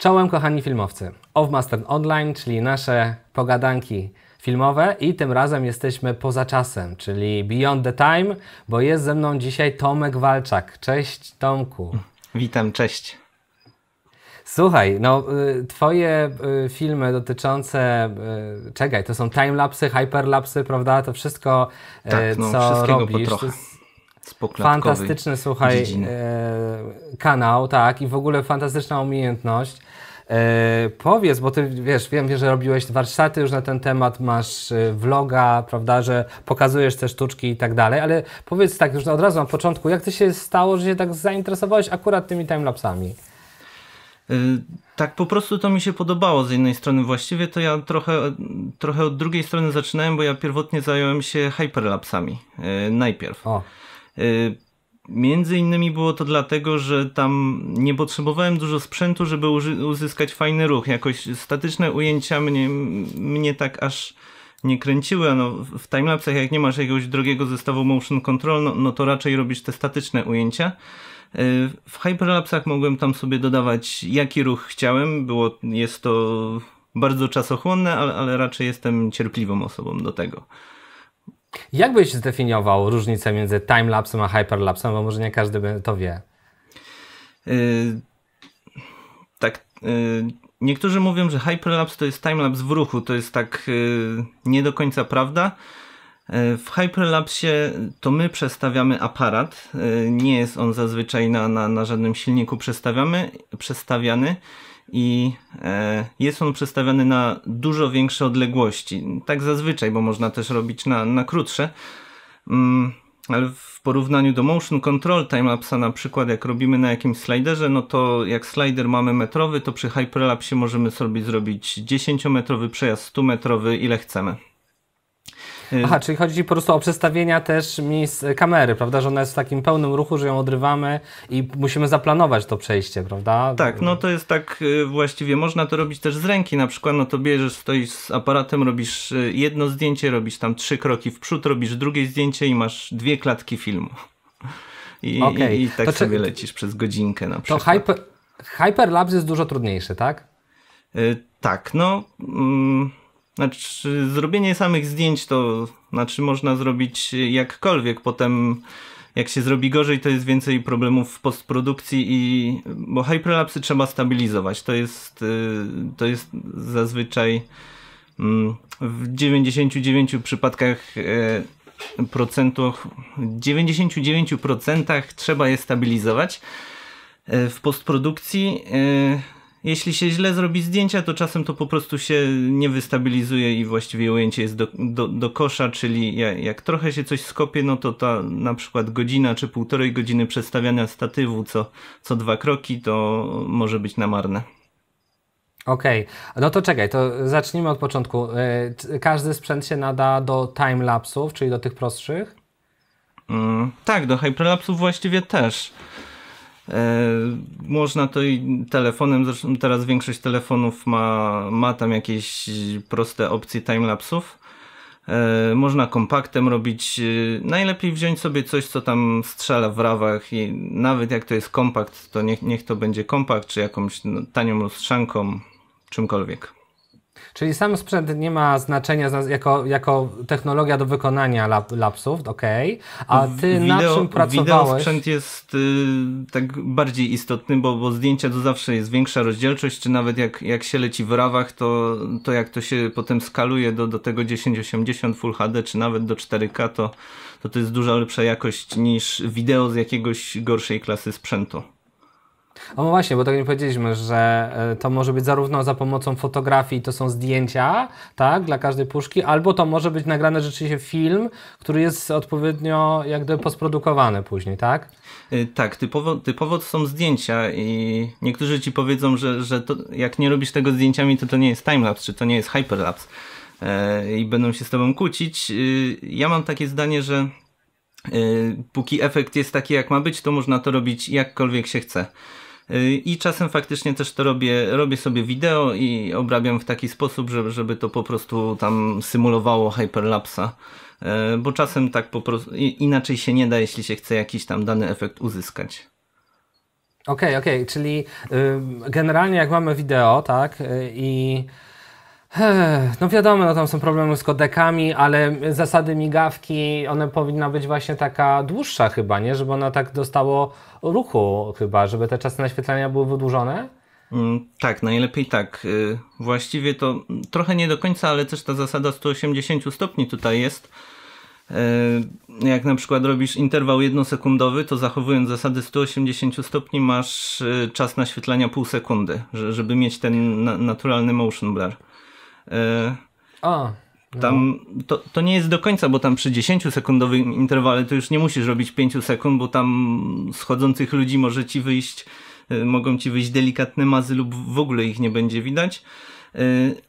Czołem kochani filmowcy. Of Master Online, czyli nasze pogadanki filmowe i tym razem jesteśmy poza czasem, czyli Beyond the Time, bo jest ze mną dzisiaj Tomek Walczak. Cześć Tomku. Witam, cześć. Słuchaj, no y, twoje y, filmy dotyczące, y, czekaj, to są timelapsy, hyperlapsy, prawda? To wszystko, tak, no, co robisz. Po trochę. Fantastyczny, słuchaj, e, kanał, tak, i w ogóle fantastyczna umiejętność. E, powiedz, bo ty wiesz, wiem, że robiłeś warsztaty już na ten temat, masz e, vloga, prawda, że pokazujesz te sztuczki i tak dalej, ale powiedz tak już od razu na początku, jak to się stało, że się tak zainteresowałeś akurat tymi timelapsami? E, tak, po prostu to mi się podobało z jednej strony. Właściwie to ja trochę, trochę od drugiej strony zaczynałem, bo ja pierwotnie zająłem się hyperlapsami. Najpierw. O. Y, między innymi było to dlatego, że tam nie potrzebowałem dużo sprzętu, żeby uzyskać fajny ruch. Jakoś statyczne ujęcia mnie, mnie tak aż nie kręciły. No, w timelapsach jak nie masz jakiegoś drogiego zestawu motion control, no, no to raczej robisz te statyczne ujęcia. Y, w hyperlapsach mogłem tam sobie dodawać jaki ruch chciałem. Było, jest to bardzo czasochłonne, ale, ale raczej jestem cierpliwą osobą do tego. Jak byś zdefiniował różnicę między timelapsem a hyperlapsem, bo może nie każdy to wie? Yy, tak. Yy, niektórzy mówią, że hyperlapse to jest timelapse w ruchu. To jest tak yy, nie do końca prawda. Y, w Hyperlapsie to my przestawiamy aparat. Y, nie jest on zazwyczaj na, na, na żadnym silniku przestawiamy, przestawiany i e, jest on przestawiany na dużo większe odległości. Tak zazwyczaj, bo można też robić na, na krótsze. Mm, ale w porównaniu do motion control timelapse'a na przykład jak robimy na jakimś sliderze, no to jak slider mamy metrowy, to przy hyperlapsie możemy sobie zrobić 10 metrowy przejazd, 100 metrowy ile chcemy. Y. Aha, czyli chodzi po prostu o przestawienia też miejsc kamery, prawda, że ona jest w takim pełnym ruchu, że ją odrywamy i musimy zaplanować to przejście, prawda? Tak, no to jest tak y, właściwie, można to robić też z ręki na przykład, no to bierzesz, stoisz z aparatem, robisz y, jedno zdjęcie, robisz tam trzy kroki w przód, robisz drugie zdjęcie i masz dwie klatki filmu. I, okay. i, i tak to sobie czy... lecisz przez godzinkę na przykład. To hyper, Hyperlapse jest dużo trudniejszy, tak? Yy, tak, no... Mm, znaczy, zrobienie samych zdjęć to znaczy można zrobić jakkolwiek, potem jak się zrobi gorzej, to jest więcej problemów w postprodukcji i bo hyperlapsy trzeba stabilizować. To jest y, to jest zazwyczaj mm, w 99 przypadkach e, procentach 99% trzeba je stabilizować e, w postprodukcji e, jeśli się źle zrobi zdjęcia, to czasem to po prostu się nie wystabilizuje i właściwie ujęcie jest do, do, do kosza, czyli jak, jak, trochę się coś skopie, no to ta na przykład godzina czy półtorej godziny przestawiania statywu co, co dwa kroki, to może być na marne. Okej, okay. no to czekaj, to zacznijmy od początku. E, każdy sprzęt się nada do timelapsów, czyli do tych prostszych? Mm, tak, do hyperlapsów właściwie też. E, można to i telefonem, zresztą teraz większość telefonów ma, ma tam jakieś proste opcje timelapsów. E, można kompaktem robić. E, najlepiej wziąć sobie coś, co tam strzela w rawach i nawet jak to jest kompakt, to niech, niech to będzie kompakt, czy jakąś no, tanią lustrzanką, czymkolwiek. Czyli sam sprzęt nie ma znaczenia jako, jako technologia do wykonania lap, lapsów, ok, a ty wideo, na czym pracowałeś? Wideo sprzęt jest y, tak bardziej istotny, bo, bo zdjęcia to zawsze jest większa rozdzielczość, czy nawet jak, jak się leci w rawach, to, to jak to się potem skaluje do, do tego 1080 Full HD, czy nawet do 4K, to, to to jest dużo lepsza jakość niż wideo z jakiegoś gorszej klasy sprzętu. O no właśnie, bo tak nie powiedzieliśmy, że e, to może być zarówno za pomocą fotografii, to są zdjęcia, tak, dla każdej puszki, albo to może być nagrane rzeczywiście film, który jest odpowiednio jakby posprodukowany później, tak? E, tak, typowo, typowo to są zdjęcia i niektórzy ci powiedzą, że, że to, jak nie robisz tego zdjęciami, to to nie jest timelapse, czy to nie jest hyperlapse e, i będą się z tobą kłócić. Ja mam takie zdanie, że póki efekt jest taki jak ma być, to można to robić jakkolwiek się chce. Y, i czasem faktycznie też to robię, robię sobie wideo i obrabiam w taki sposób, żeby, żeby to po prostu tam symulowało hyperlapsa, y, bo czasem tak po prostu inaczej się nie da, jeśli się chce jakiś tam dany efekt uzyskać. Okej, okay, okej, okay. czyli y, generalnie jak mamy wideo, tak, i y, no wiadomo, no tam są problemy z kodekami, ale zasady migawki, one powinna być właśnie taka dłuższa chyba, nie? Żeby ona tak dostało ruchu chyba, żeby te czasy naświetlania były wydłużone? Mm, tak, najlepiej tak. Y, właściwie to trochę nie do końca, ale też ta zasada 180 stopni tutaj jest. Y, jak na przykład robisz interwał jednosekundowy, to zachowując zasady 180 stopni masz y, czas naświetlania pół sekundy, żeby mieć ten naturalny motion blur. E, A. Tam no. to, to nie jest do końca, bo tam przy 10-sekundowym interwale to już nie musisz robić 5 sekund, bo tam schodzących ludzi może ci wyjść, e, mogą ci wyjść delikatne mazy lub w ogóle ich nie będzie widać. E,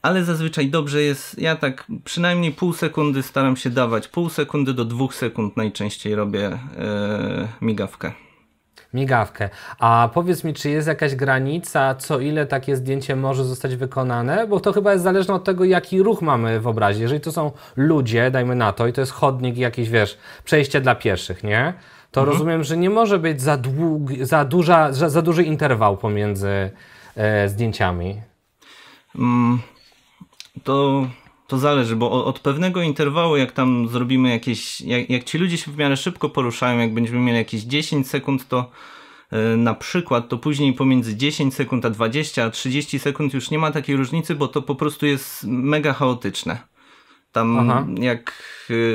ale zazwyczaj dobrze jest, ja tak przynajmniej pół sekundy staram się dawać, pół sekundy do dwóch sekund najczęściej robię migawkę migawkę. A powiedz mi, czy jest jakaś granica, co ile takie zdjęcie może zostać wykonane? Bo to chyba jest zależne od tego, jaki ruch mamy w obrazie. Jeżeli to są ludzie, dajmy na to, i to jest chodnik jakiś, wiesz, przejście dla pieszych, nie? To mhm. rozumiem, że nie może być za, długi, za, duża, za, za duży interwał pomiędzy e, zdjęciami. Mm, to to zależy, bo od pewnego interwału, jak tam zrobimy jakieś, jak, jak ci ludzie się w miarę szybko poruszają, jak będziemy mieli jakieś 10 sekund, to e, na przykład, to później pomiędzy 10 sekund a 20, a 30 sekund już nie ma takiej różnicy, bo to po prostu jest mega chaotyczne. Tam Aha. jak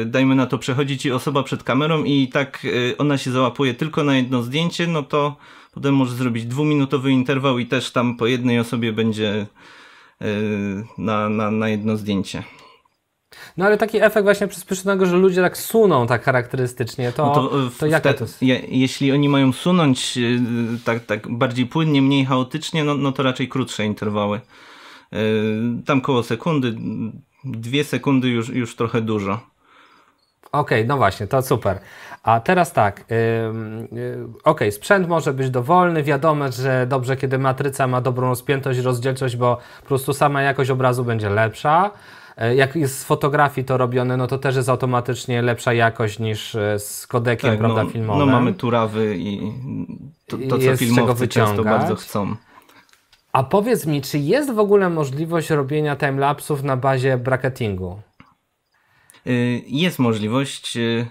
e, dajmy na to przechodzi ci osoba przed kamerą i tak e, ona się załapuje tylko na jedno zdjęcie, no to potem może zrobić dwuminutowy interwał i też tam po jednej osobie będzie Y, na, na, na jedno zdjęcie. No ale taki efekt właśnie przyspieszonego, że ludzie tak suną tak charakterystycznie, to, no to, y, to jak to jest? Je, jeśli oni mają sunąć y, tak, tak bardziej płynnie, mniej chaotycznie, no, no to raczej krótsze interwały. Tam koło sekundy, dwie sekundy już, już trochę dużo. Okej, okay, no właśnie, to super. A teraz tak, y, okej, sprzęt może być dowolny, wiadomo, że dobrze, kiedy matryca ma dobrą rozpiętość, rozdzielczość, bo po prostu sama jakość obrazu będzie lepsza. E, jak jest z fotografii to robione, no to też jest automatycznie lepsza jakość niż e, z kodekiem, tak, no, prawda, no, filmowym. No mamy turawy i to, to co filmowcy często bardzo chcą. A powiedz mi, czy jest w ogóle możliwość robienia timelapsów na bazie bracketingu? Y, jest możliwość. Y,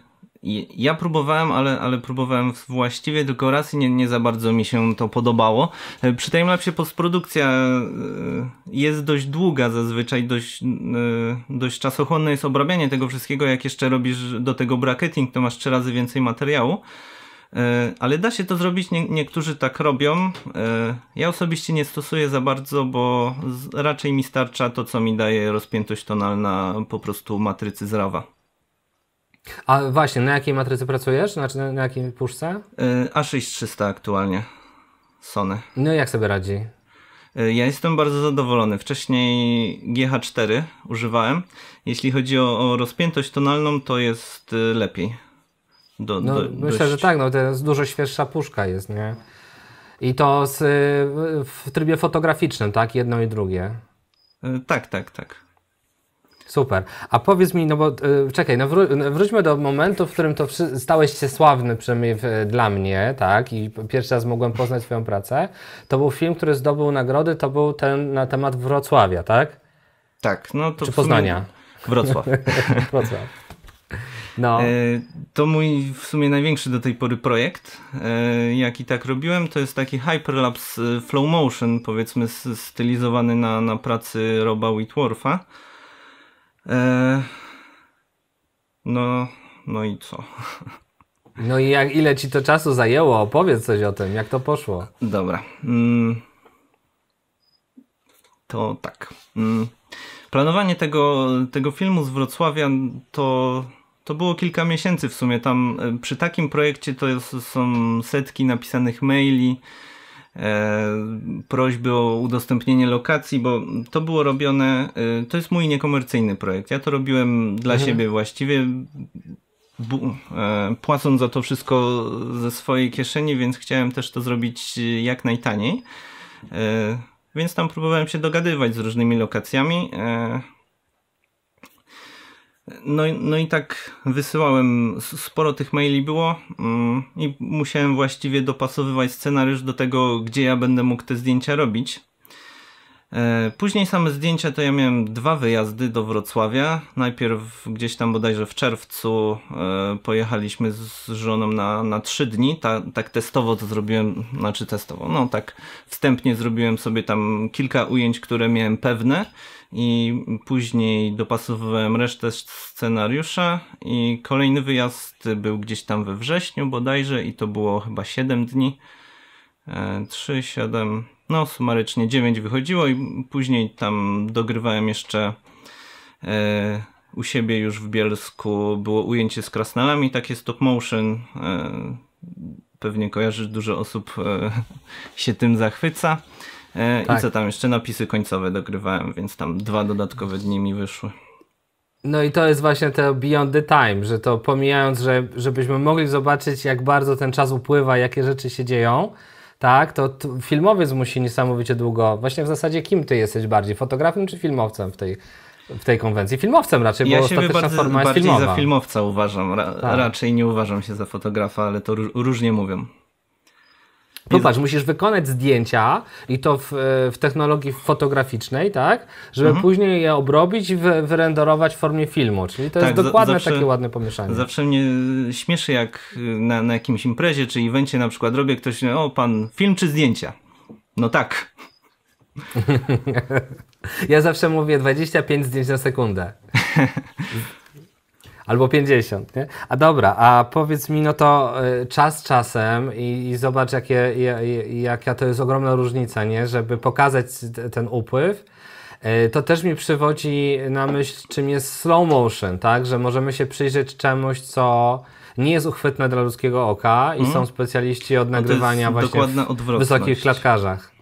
ja próbowałem, ale, ale próbowałem właściwie tylko raz i nie, nie za bardzo mi się to podobało. Y, przy Timelapse postprodukcja jest dość długa zazwyczaj, dość, dość czasochłonne jest obrabianie tego wszystkiego. Jak jeszcze robisz do tego bracketing, to masz trzy razy więcej materiału. E, ale da się to zrobić, nie, niektórzy tak robią. E, ja osobiście nie stosuję za bardzo, bo raczej mi starcza to, co mi daje rozpiętość tonalna po prostu matrycy z rawa. A właśnie, na jakiej matrycy pracujesz? Znaczy na, na jakiej puszce? E, A6300 aktualnie. Sony. No i jak sobie radzi? Ja jestem bardzo zadowolony. Wcześniej GH4 używałem. Jeśli chodzi o, o rozpiętość tonalną, to jest lepiej. Do, no, do, myślę, dość... że tak, no teraz dużo świeższa puszka jest, nie? I to z, w trybie fotograficznym, tak? Jedno i drugie. E, tak, tak, tak. Super. A powiedz mi, no bo e, czekaj, no wró- no wróćmy do momentu, w którym to stałeś się sławny, przynajmniej w, e, dla mnie, tak? I pierwszy raz mogłem poznać Twoją pracę. To był film, który zdobył nagrody, to był ten na temat Wrocławia, tak? Tak, no to. Czy Poznania? Wrocław. Wrocław. No. E, to mój w sumie największy do tej pory projekt, e, jaki tak robiłem, to jest taki hyperlapse e, flow motion, powiedzmy stylizowany na, na pracy Roba Whitworfa. No, no i co? No i jak, ile ci to czasu zajęło? Opowiedz coś o tym, jak to poszło. Dobra. Mm. To tak. Mm. Planowanie tego, tego filmu z Wrocławia to to było kilka miesięcy w sumie. Tam e, przy takim projekcie to są setki napisanych maili, e, prośby o udostępnienie lokacji, bo to było robione. E, to jest mój niekomercyjny projekt. Ja to robiłem dla mhm. siebie właściwie. Bu, e, płacąc za to wszystko ze swojej kieszeni, więc chciałem też to zrobić jak najtaniej. E, więc tam próbowałem się dogadywać z różnymi lokacjami. E, no, no i tak wysyłałem, sporo tych maili było mm, i musiałem właściwie dopasowywać scenariusz do tego, gdzie ja będę mógł te zdjęcia robić. E, później same zdjęcia to ja miałem dwa wyjazdy do Wrocławia. Najpierw gdzieś tam bodajże w czerwcu e, pojechaliśmy z żoną na, na trzy dni. Ta, tak testowo to zrobiłem, znaczy testowo, no tak wstępnie zrobiłem sobie tam kilka ujęć, które miałem pewne i później dopasowywałem resztę scenariusza i kolejny wyjazd był gdzieś tam we wrześniu bodajże i to było chyba 7 dni. 3, e, 7, no sumarycznie 9 wychodziło i później tam dogrywałem jeszcze e, u siebie już w Bielsku było ujęcie z krasnalami, takie stop motion. E, pewnie kojarzysz, dużo osób e, się tym zachwyca. Tak. I co tam jeszcze? Napisy końcowe dogrywałem, więc tam dwa dodatkowe dni mi wyszły. No i to jest właśnie to Beyond the Time, że to pomijając, że, żebyśmy mogli zobaczyć, jak bardzo ten czas upływa, jakie rzeczy się dzieją, tak, to, filmowiec musi niesamowicie długo. Właśnie w zasadzie kim ty jesteś bardziej, fotografem czy filmowcem w tej, w tej konwencji? Filmowcem raczej, ja bo siebie bardzo, forma bardziej filmowa. za filmowca uważam, Ra, tak. raczej nie uważam się za fotografa, ale to różnie mówią. Popatrz, no musisz wykonać zdjęcia i to w, w technologii fotograficznej, tak? Żeby mhm. później je obrobić i wyrenderować w formie filmu. Czyli to tak, jest dokładne zawsze, takie ładne pomieszanie. Zawsze mnie śmieszy, jak y, na, na jakimś imprezie czy evencie na przykład robię ktoś, o pan, film czy zdjęcia? No tak. ja zawsze mówię 25 zdjęć na sekundę. Albo 50, nie? A dobra, a powiedz mi, no to y, czas czasem i, i zobacz, jakie, jaka to jest ogromna różnica, nie? Żeby pokazać ten upływ, y, to też mi przywodzi na myśl, czym jest slow motion, tak? Że możemy się przyjrzeć czemuś, co nie jest uchwytne dla ludzkiego oka i mm. są specjaliści od nagrywania no właśnie w wysokich klatkarzach.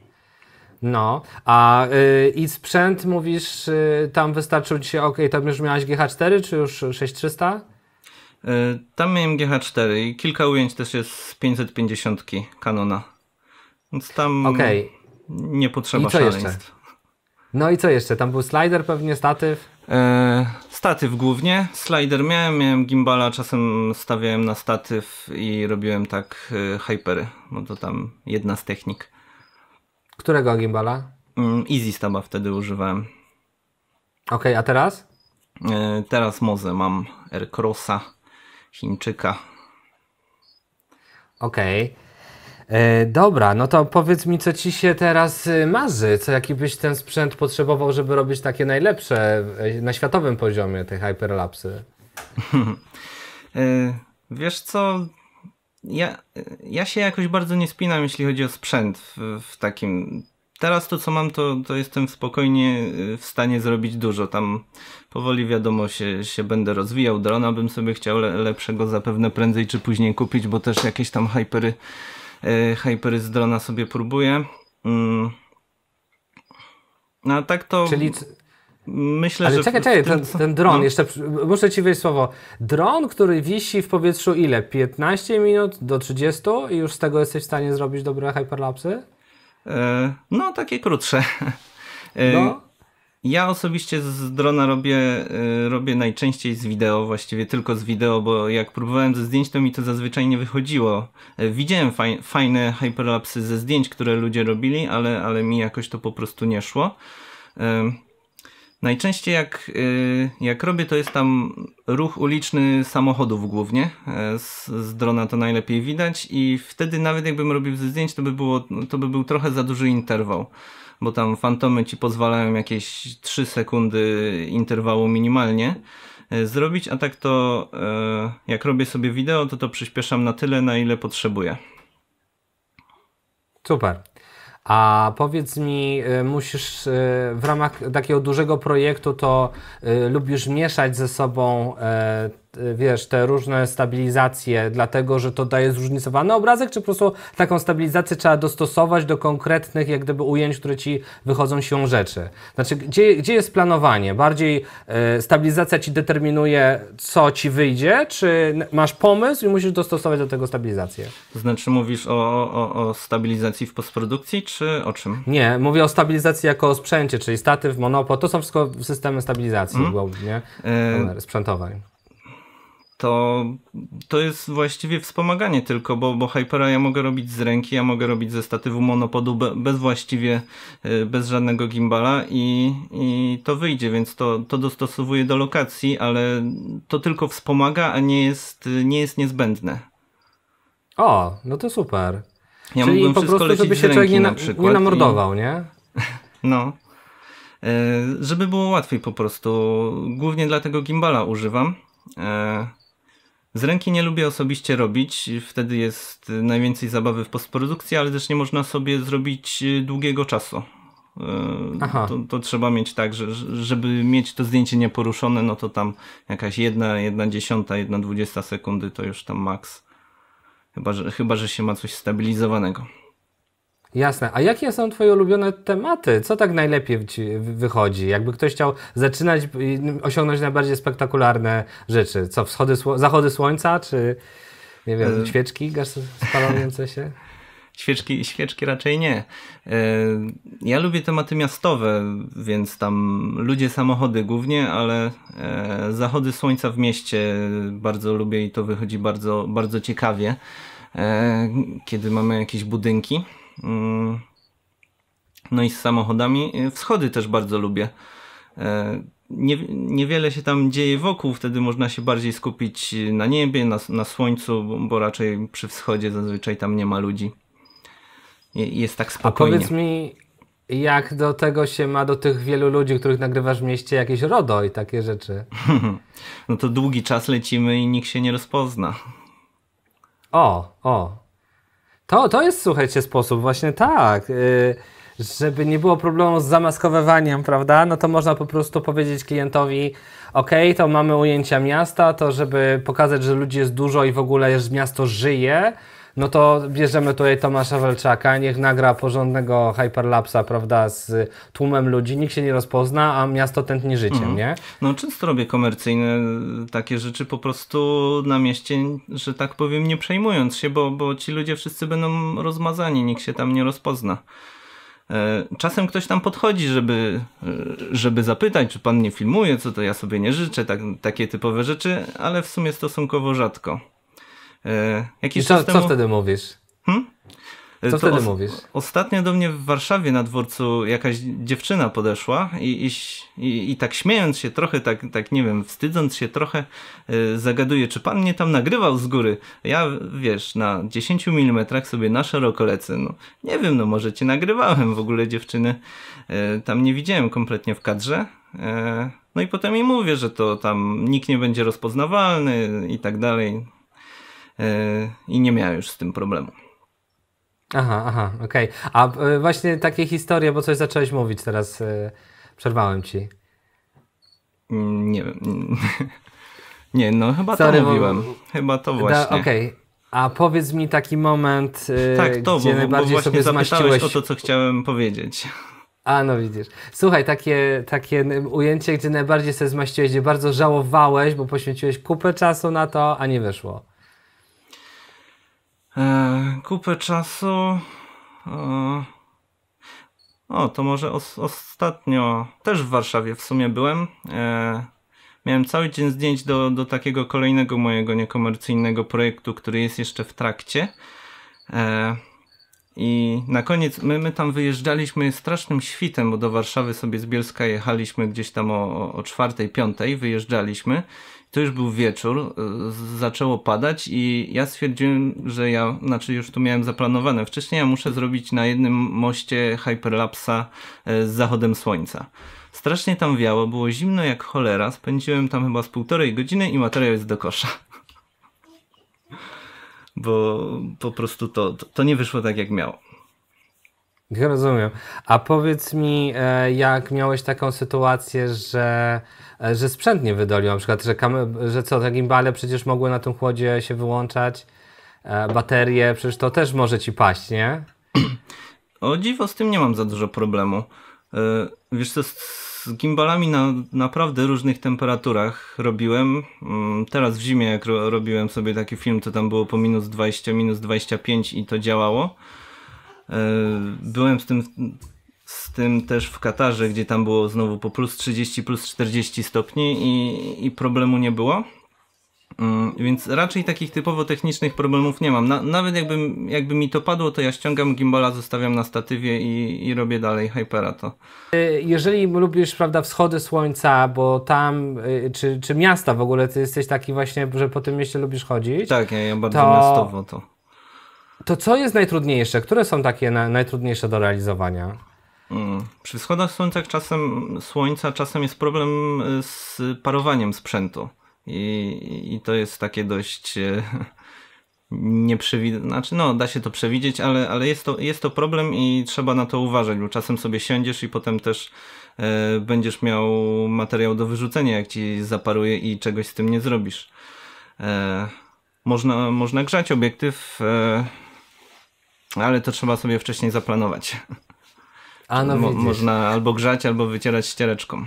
No, a yy, i sprzęt mówisz, yy, tam wystarczył ci, ok, tam już miałaś GH4 czy już 6300? Yy, tam miałem GH4 i kilka ujęć też jest z 550 Canona. Więc tam okay. nie potrzeba I co szaleństw. Jeszcze? No i co jeszcze? Tam był slider pewnie, statyw? E, statyw głównie. Slider miałem, miałem gimbala, czasem stawiałem na statyw i robiłem tak e, hypery, bo to tam jedna z technik którego gimbala? Mm, Easy Staba wtedy używałem. Ok, a teraz? E, teraz Moze mam Crossa, Chińczyka. Ok. E, dobra, no to powiedz mi, co ci się teraz y, marzy, co jaki byś ten sprzęt potrzebował, żeby robić takie najlepsze e, na światowym poziomie te hyperlapsy? Wiesz co, ja, ja się jakoś bardzo nie spinam, jeśli chodzi o sprzęt w, w takim teraz to, co mam, to, to jestem spokojnie y, w stanie zrobić dużo. Tam powoli, wiadomo, się, się będę rozwijał. Drona bym sobie chciał le, lepszego zapewne prędzej czy później kupić, bo też jakieś tam hypery, e, hypery z drona sobie próbuję. Mm. No, a tak to... Czyli Myślę, Ale że. Czekaj, czekaj, ten, ten dron, no. jeszcze muszę ci wyjść słowo. Dron, który wisi w powietrzu ile? 15 minut do 30 i już z tego jesteś w stanie zrobić dobre hyperlapsy? E, no, takie krótsze. E, no. Ja osobiście z drona robię, e, robię najczęściej z wideo, właściwie tylko z wideo, bo jak próbowałem ze zdjęć, to mi to zazwyczaj nie wychodziło. E, widziałem faj, fajne hyperlapsy ze zdjęć, które ludzie robili, ale, ale mi jakoś to po prostu nie szło. E, Najczęściej jak, y, jak robię, to jest tam ruch uliczny samochodów głównie. E, z, z drona to najlepiej widać i wtedy nawet jakbym robił ze zdjęć, to by, było, to by był trochę za duży interwał, bo tam fantomy ci pozwalają jakieś 3 sekundy interwału minimalnie e, zrobić, a tak to e, jak robię sobie wideo, to to przyspieszam na tyle, na ile potrzebuję. Super. A powiedz mi, y, musisz y, w ramach takiego dużego projektu to y, lubisz mieszać ze sobą Y, wiesz, te różne stabilizacje, dlatego że to daje zróżnicowany obrazek, czy po prostu taką stabilizację trzeba dostosować do konkretnych, jak gdyby ujęć, które ci wychodzą siłą rzeczy? Znaczy, gdzie, gdzie jest planowanie? Bardziej y, stabilizacja ci determinuje, co ci wyjdzie, czy masz pomysł i musisz dostosować do tego stabilizację? Znaczy, mówisz o, o, o stabilizacji w postprodukcji, czy o czym? Nie, mówię o stabilizacji jako o sprzęcie, czyli statyw, monopol, to są wszystko systemy stabilizacji, mm. nie? Yy to, to jest właściwie wspomaganie tylko, bo, bo Hypera ja mogę robić z ręki, ja mogę robić ze statywu monopodu bez właściwie, e, bez żadnego gimbala i, i to wyjdzie, więc to, to dostosowuje do lokacji, ale to tylko wspomaga, a nie jest, nie jest niezbędne. O, no to super. Ja Czyli po prostu, żeby się człowiek nie, na, na nie namordował, i... nie? No e, żeby było łatwiej po prostu. Głównie dlatego gimbala używam. E, z ręki nie lubię osobiście robić, wtedy jest najwięcej zabawy w postprodukcji, ale też nie można sobie zrobić y, długiego czasu. Y, to, to, trzeba mieć tak, że, żeby mieć to zdjęcie nieporuszone, no to tam jakaś jedna, jedna dziesiąta, jedna dwudziesta sekundy to już tam maks. Chyba że, chyba, że się ma coś stabilizowanego. Jasne. A jakie są Twoje ulubione tematy? Co tak najlepiej Ci wychodzi? Jakby ktoś chciał zaczynać, osiągnąć najbardziej spektakularne rzeczy. Co, wschody, zachody słońca, czy nie wiem, e. świeczki spalające się? Świeczki, świeczki raczej nie. E, ja lubię tematy miastowe, więc tam ludzie, samochody głównie, ale e, zachody słońca w mieście bardzo lubię i to wychodzi bardzo, bardzo ciekawie, kiedy mamy jakieś budynki. No i z samochodami. Y, wschody też bardzo lubię. E, nie, niewiele się tam dzieje wokół, wtedy można się bardziej skupić na niebie, na, na słońcu, bo raczej przy wschodzie zazwyczaj tam nie ma ludzi. Jest tak spokojnie. A powiedz mi, jak do tego się ma, do tych wielu ludzi, których nagrywasz w mieście, jakieś RODO i takie rzeczy? no to długi czas lecimy i nikt się nie rozpozna. O, o, to, to jest, słuchajcie, sposób, właśnie tak. Y, żeby nie było problemu z zamaskowywaniem, prawda? No to można po prostu powiedzieć klientowi, ok, to mamy ujęcia miasta, to żeby pokazać, że ludzi jest dużo i w ogóle miasto żyje, no to bierzemy tutaj Tomasza Welczaka, niech nagra porządnego hyperlapsa, prawda, z tłumem ludzi, nikt się nie rozpozna, a miasto tętni życiem, mm. nie? No często robię komercyjne y, takie rzeczy po prostu na mieście, że tak powiem, nie przejmując się, bo, bo ci ludzie wszyscy będą rozmazani, nikt się tam nie rozpozna. E, czasem ktoś tam podchodzi, żeby, y, żeby zapytać, czy pan nie filmuje, co to ja sobie nie życzę, tak, takie typowe rzeczy, ale w sumie stosunkowo rzadko. E, jakiś co, temu... co wtedy mówisz? Hmm? Co wtedy os mówisz? Ostatnio do mnie w Warszawie na dworcu jakaś dziewczyna podeszła i, i, i, tak śmiejąc się trochę, tak, tak nie wiem, wstydząc się trochę, yy, zagaduje, czy pan mnie tam nagrywał z góry? Ja, wiesz, na 10 mm sobie na szeroko lecę. No, nie wiem, no może cię nagrywałem w ogóle dziewczyny. Yy, tam nie widziałem kompletnie w kadrze. Yy, no i potem jej mówię, że to tam nikt nie będzie rozpoznawalny i tak dalej. E, i nie miałem już z tym problemu. Aha, aha, okej. Okay. A e, właśnie takie historie, bo coś zacząłeś mówić teraz, e, przerwałem ci. Mm, nie wiem. Nie, no chyba Sorry, to mówiłem. Chyba to właśnie. Okej. Okay. A powiedz mi taki moment, tak, to, gdzie bo, najbardziej bo sobie zmaściłeś... o to, co chciałem powiedzieć. A no widzisz. Słuchaj, takie, takie ujęcie, gdzie najbardziej sobie zmaściłeś, gdzie bardzo żałowałeś, bo poświęciłeś kupę czasu na to, a nie wyszło e, kupę czasu. E, o, to może os ostatnio też w Warszawie w sumie byłem. E, miałem cały dzień zdjęć do, do takiego kolejnego mojego niekomercyjnego projektu, który jest jeszcze w trakcie. E, i na koniec, my, my tam wyjeżdżaliśmy strasznym świtem, bo do Warszawy sobie z Bielska jechaliśmy gdzieś tam o, o czwartej, piątej, wyjeżdżaliśmy to już był wieczór, e, zaczęło padać i ja stwierdziłem, że ja, znaczy już to miałem zaplanowane wcześniej, ja muszę zrobić na jednym moście hyperlapsa e, z zachodem słońca. Strasznie tam wiało, było zimno jak cholera, spędziłem tam chyba z półtorej godziny i materiał jest do kosza. Bo po prostu to, to, to nie wyszło tak jak miało. Rozumiem. A powiedz mi, e, jak miałeś taką sytuację, że, e, że sprzęt nie wydolił, na przykład, że, że co, te gimbale przecież mogły na tym chłodzie się wyłączać, e, baterie, przecież to też może ci paść, nie? O dziwo, z tym nie mam za dużo problemu. Wiesz co, z gimbalami na naprawdę różnych temperaturach robiłem. Mm, teraz w zimie, jak robiłem sobie taki film, to tam było po minus 20, minus 25 i to działało. E, byłem z tym, z tym też w Katarze, gdzie tam było znowu po plus 30, plus 40 stopni i, i problemu nie było. Mm, więc raczej takich typowo technicznych problemów nie mam. Na, nawet jakby, jakby mi to padło, to ja ściągam gimbala, zostawiam na statywie i, i robię dalej hypera to. E, jeżeli lubisz, prawda, wschody słońca, bo tam, e, czy, czy miasta w ogóle, ty jesteś taki właśnie, że po tym mieście lubisz chodzić. Tak, ja, ja bardzo to... miastowo to to co jest najtrudniejsze? Które są takie na, najtrudniejsze do realizowania? Mm. Przy wschodach słońca czasem, słońca czasem jest problem y, z parowaniem sprzętu. I, i to jest takie dość e, nieprzewidziane. Znaczy, no, da się to przewidzieć, ale, ale jest, to, jest to problem i trzeba na to uważać, bo czasem sobie siądziesz i potem też e, będziesz miał materiał do wyrzucenia, jak ci zaparuje i czegoś z tym nie zrobisz. E, można, można grzać obiektyw. E, ale to trzeba sobie wcześniej zaplanować. A no Mo Można albo grzać, albo wycierać ściereczką.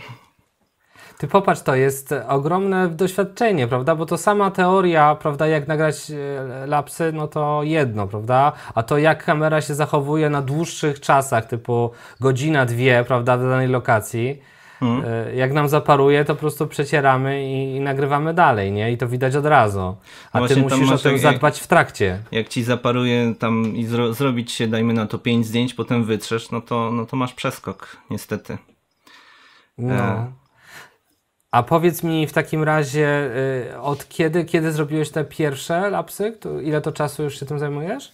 Ty popatrz, to jest ogromne doświadczenie, prawda? Bo to sama teoria, prawda, jak nagrać e, lapsy, no to jedno, prawda? A to jak kamera się zachowuje na dłuższych czasach, typu godzina, dwie, prawda, w danej lokacji, Hmm. E, jak nam zaparuje, to po prostu przecieramy i, i, nagrywamy dalej, nie? I to widać od razu. A no ty musisz o tym zadbać w trakcie. Jak ci zaparuje tam i zro, zrobić się, dajmy na to, pięć zdjęć, potem wytrzesz, no to, no to masz przeskok, niestety. No. E... A powiedz mi w takim razie, e, od kiedy, kiedy zrobiłeś te pierwsze lapsy? ile to czasu już się tym zajmujesz?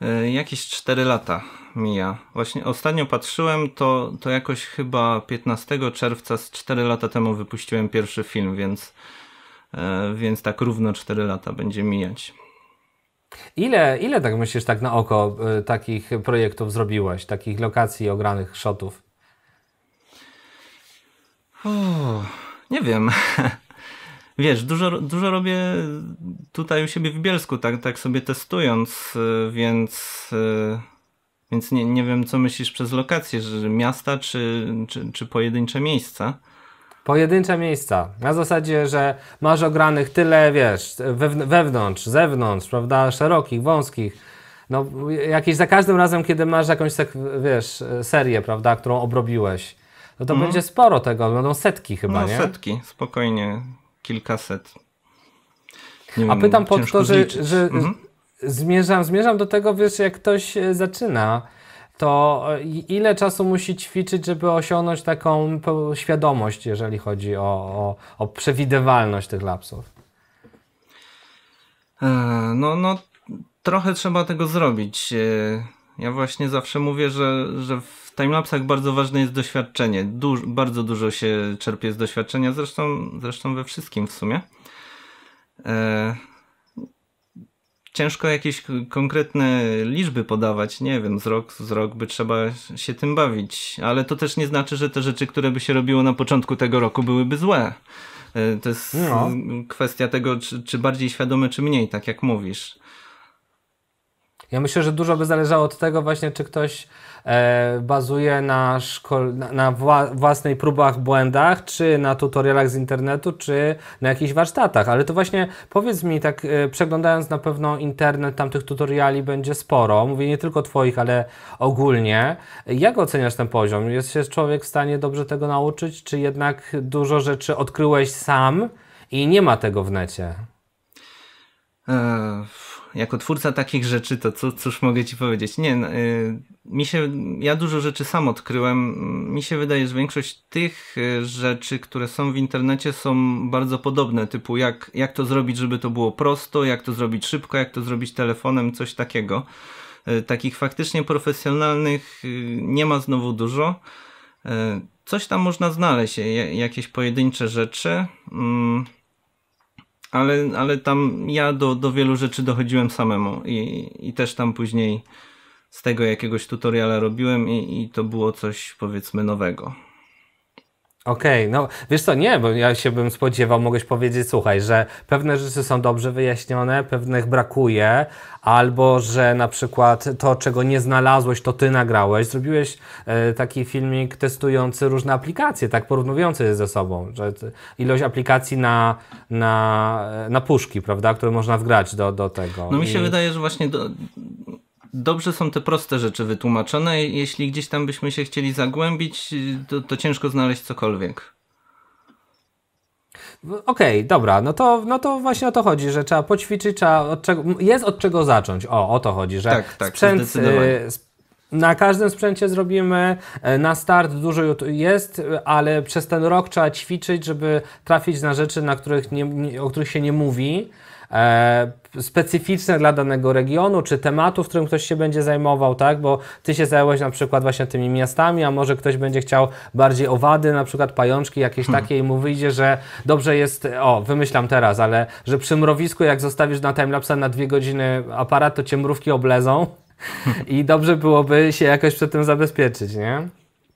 E, jakieś cztery lata mija. Właśnie ostatnio patrzyłem, to, to jakoś chyba 15 czerwca z 4 lata temu wypuściłem pierwszy film, więc, e, więc tak równo 4 lata będzie mijać. Ile, ile tak myślisz, tak na oko e, takich projektów zrobiłeś, takich lokacji ogranych shotów? Uff, nie wiem. Wiesz, dużo, dużo robię tutaj u siebie w Bielsku, tak, tak sobie testując, e, więc więc nie, nie wiem, co myślisz przez lokacje, że miasta czy, czy, czy pojedyncze miejsca? Pojedyncze miejsca. Na zasadzie, że masz ogranych tyle, wiesz, wewnątrz, zewnątrz, prawda, szerokich, wąskich. No, jakieś za każdym razem, kiedy masz jakąś, wiesz, serię, prawda, którą obrobiłeś, no to mhm. będzie sporo tego, będą setki chyba, no, nie? setki, spokojnie, kilkaset. Nie A wiem, pytam po to, że, że, mhm. Zmierzam, zmierzam do tego, wiesz, jak ktoś e, zaczyna, to e, ile czasu musi ćwiczyć, żeby osiągnąć taką świadomość, jeżeli chodzi o, o, o przewidywalność tych lapsów? E, no, no, trochę trzeba tego zrobić. Ja właśnie zawsze mówię, że, że w timelapsach bardzo ważne jest doświadczenie. Duż, bardzo dużo się czerpie z doświadczenia, zresztą, zresztą we wszystkim w sumie ciężko jakieś konkretne liczby podawać, nie wiem, z rok, z rok by trzeba się tym bawić, ale to też nie znaczy, że te rzeczy, które by się robiło na początku tego roku byłyby złe. E, to jest no. kwestia tego, czy, czy bardziej świadome, czy mniej, tak jak mówisz. Ja myślę, że dużo by zależało od tego właśnie, czy ktoś e, bazuje na, szkol, na, na wła, własnej próbach, błędach, czy na tutorialach z internetu, czy na jakichś warsztatach. Ale to właśnie powiedz mi, tak e, przeglądając na pewno internet, tam tych tutoriali będzie sporo. Mówię nie tylko Twoich, ale ogólnie. Jak oceniasz ten poziom? Jest się człowiek w stanie dobrze tego nauczyć, czy jednak dużo rzeczy odkryłeś sam i nie ma tego w necie? E, jako twórca takich rzeczy, to co, cóż mogę ci powiedzieć? Nie, no, y, mi się, ja dużo rzeczy sam odkryłem. Mi się wydaje, że większość tych y, rzeczy, które są w internecie, są bardzo podobne, typu jak, jak to zrobić, żeby to było prosto, jak to zrobić szybko, jak to zrobić telefonem, coś takiego. Y, takich faktycznie profesjonalnych y, nie ma znowu dużo. Y, coś tam można znaleźć, jakieś pojedyncze rzeczy. Mm, ale, ale tam ja do, do wielu rzeczy dochodziłem samemu i, i też tam później z tego jakiegoś tutoriala robiłem i, i to było coś powiedzmy nowego. Okej, okay, no wiesz co, nie, bo ja się bym spodziewał, mogłeś powiedzieć, słuchaj, że pewne rzeczy są dobrze wyjaśnione, pewnych brakuje, albo że na przykład to, czego nie znalazłeś, to ty nagrałeś. Zrobiłeś e, taki filmik testujący różne aplikacje, tak porównujący je ze sobą, że ilość aplikacji na, na, na puszki, prawda, które można wgrać do, do tego. No mi się I... wydaje, że właśnie do dobrze są te proste rzeczy wytłumaczone. Jeśli gdzieś tam byśmy się chcieli zagłębić, to, to ciężko znaleźć cokolwiek. Okej, okay, dobra, no to, no to właśnie o to chodzi, że trzeba poćwiczyć, trzeba od czego, jest od czego zacząć. O, o to chodzi, że tak, tak, sprzęt, e, na każdym sprzęcie zrobimy, e, na start dużo jest, ale przez ten rok trzeba ćwiczyć, żeby trafić na rzeczy, na których nie, o których się nie mówi, E, specyficzne dla danego regionu, czy tematu, w którym ktoś się będzie zajmował, tak? Bo ty się zająłeś na przykład właśnie tymi miastami, a może ktoś będzie chciał bardziej owady, na przykład pajączki jakieś hmm. takie i mu wyjdzie, że dobrze jest, o, wymyślam teraz, ale że przy mrowisku, jak zostawisz na timelapsa na dwie godziny aparat, to cię mrówki oblezą i dobrze byłoby się jakoś przed tym zabezpieczyć, nie?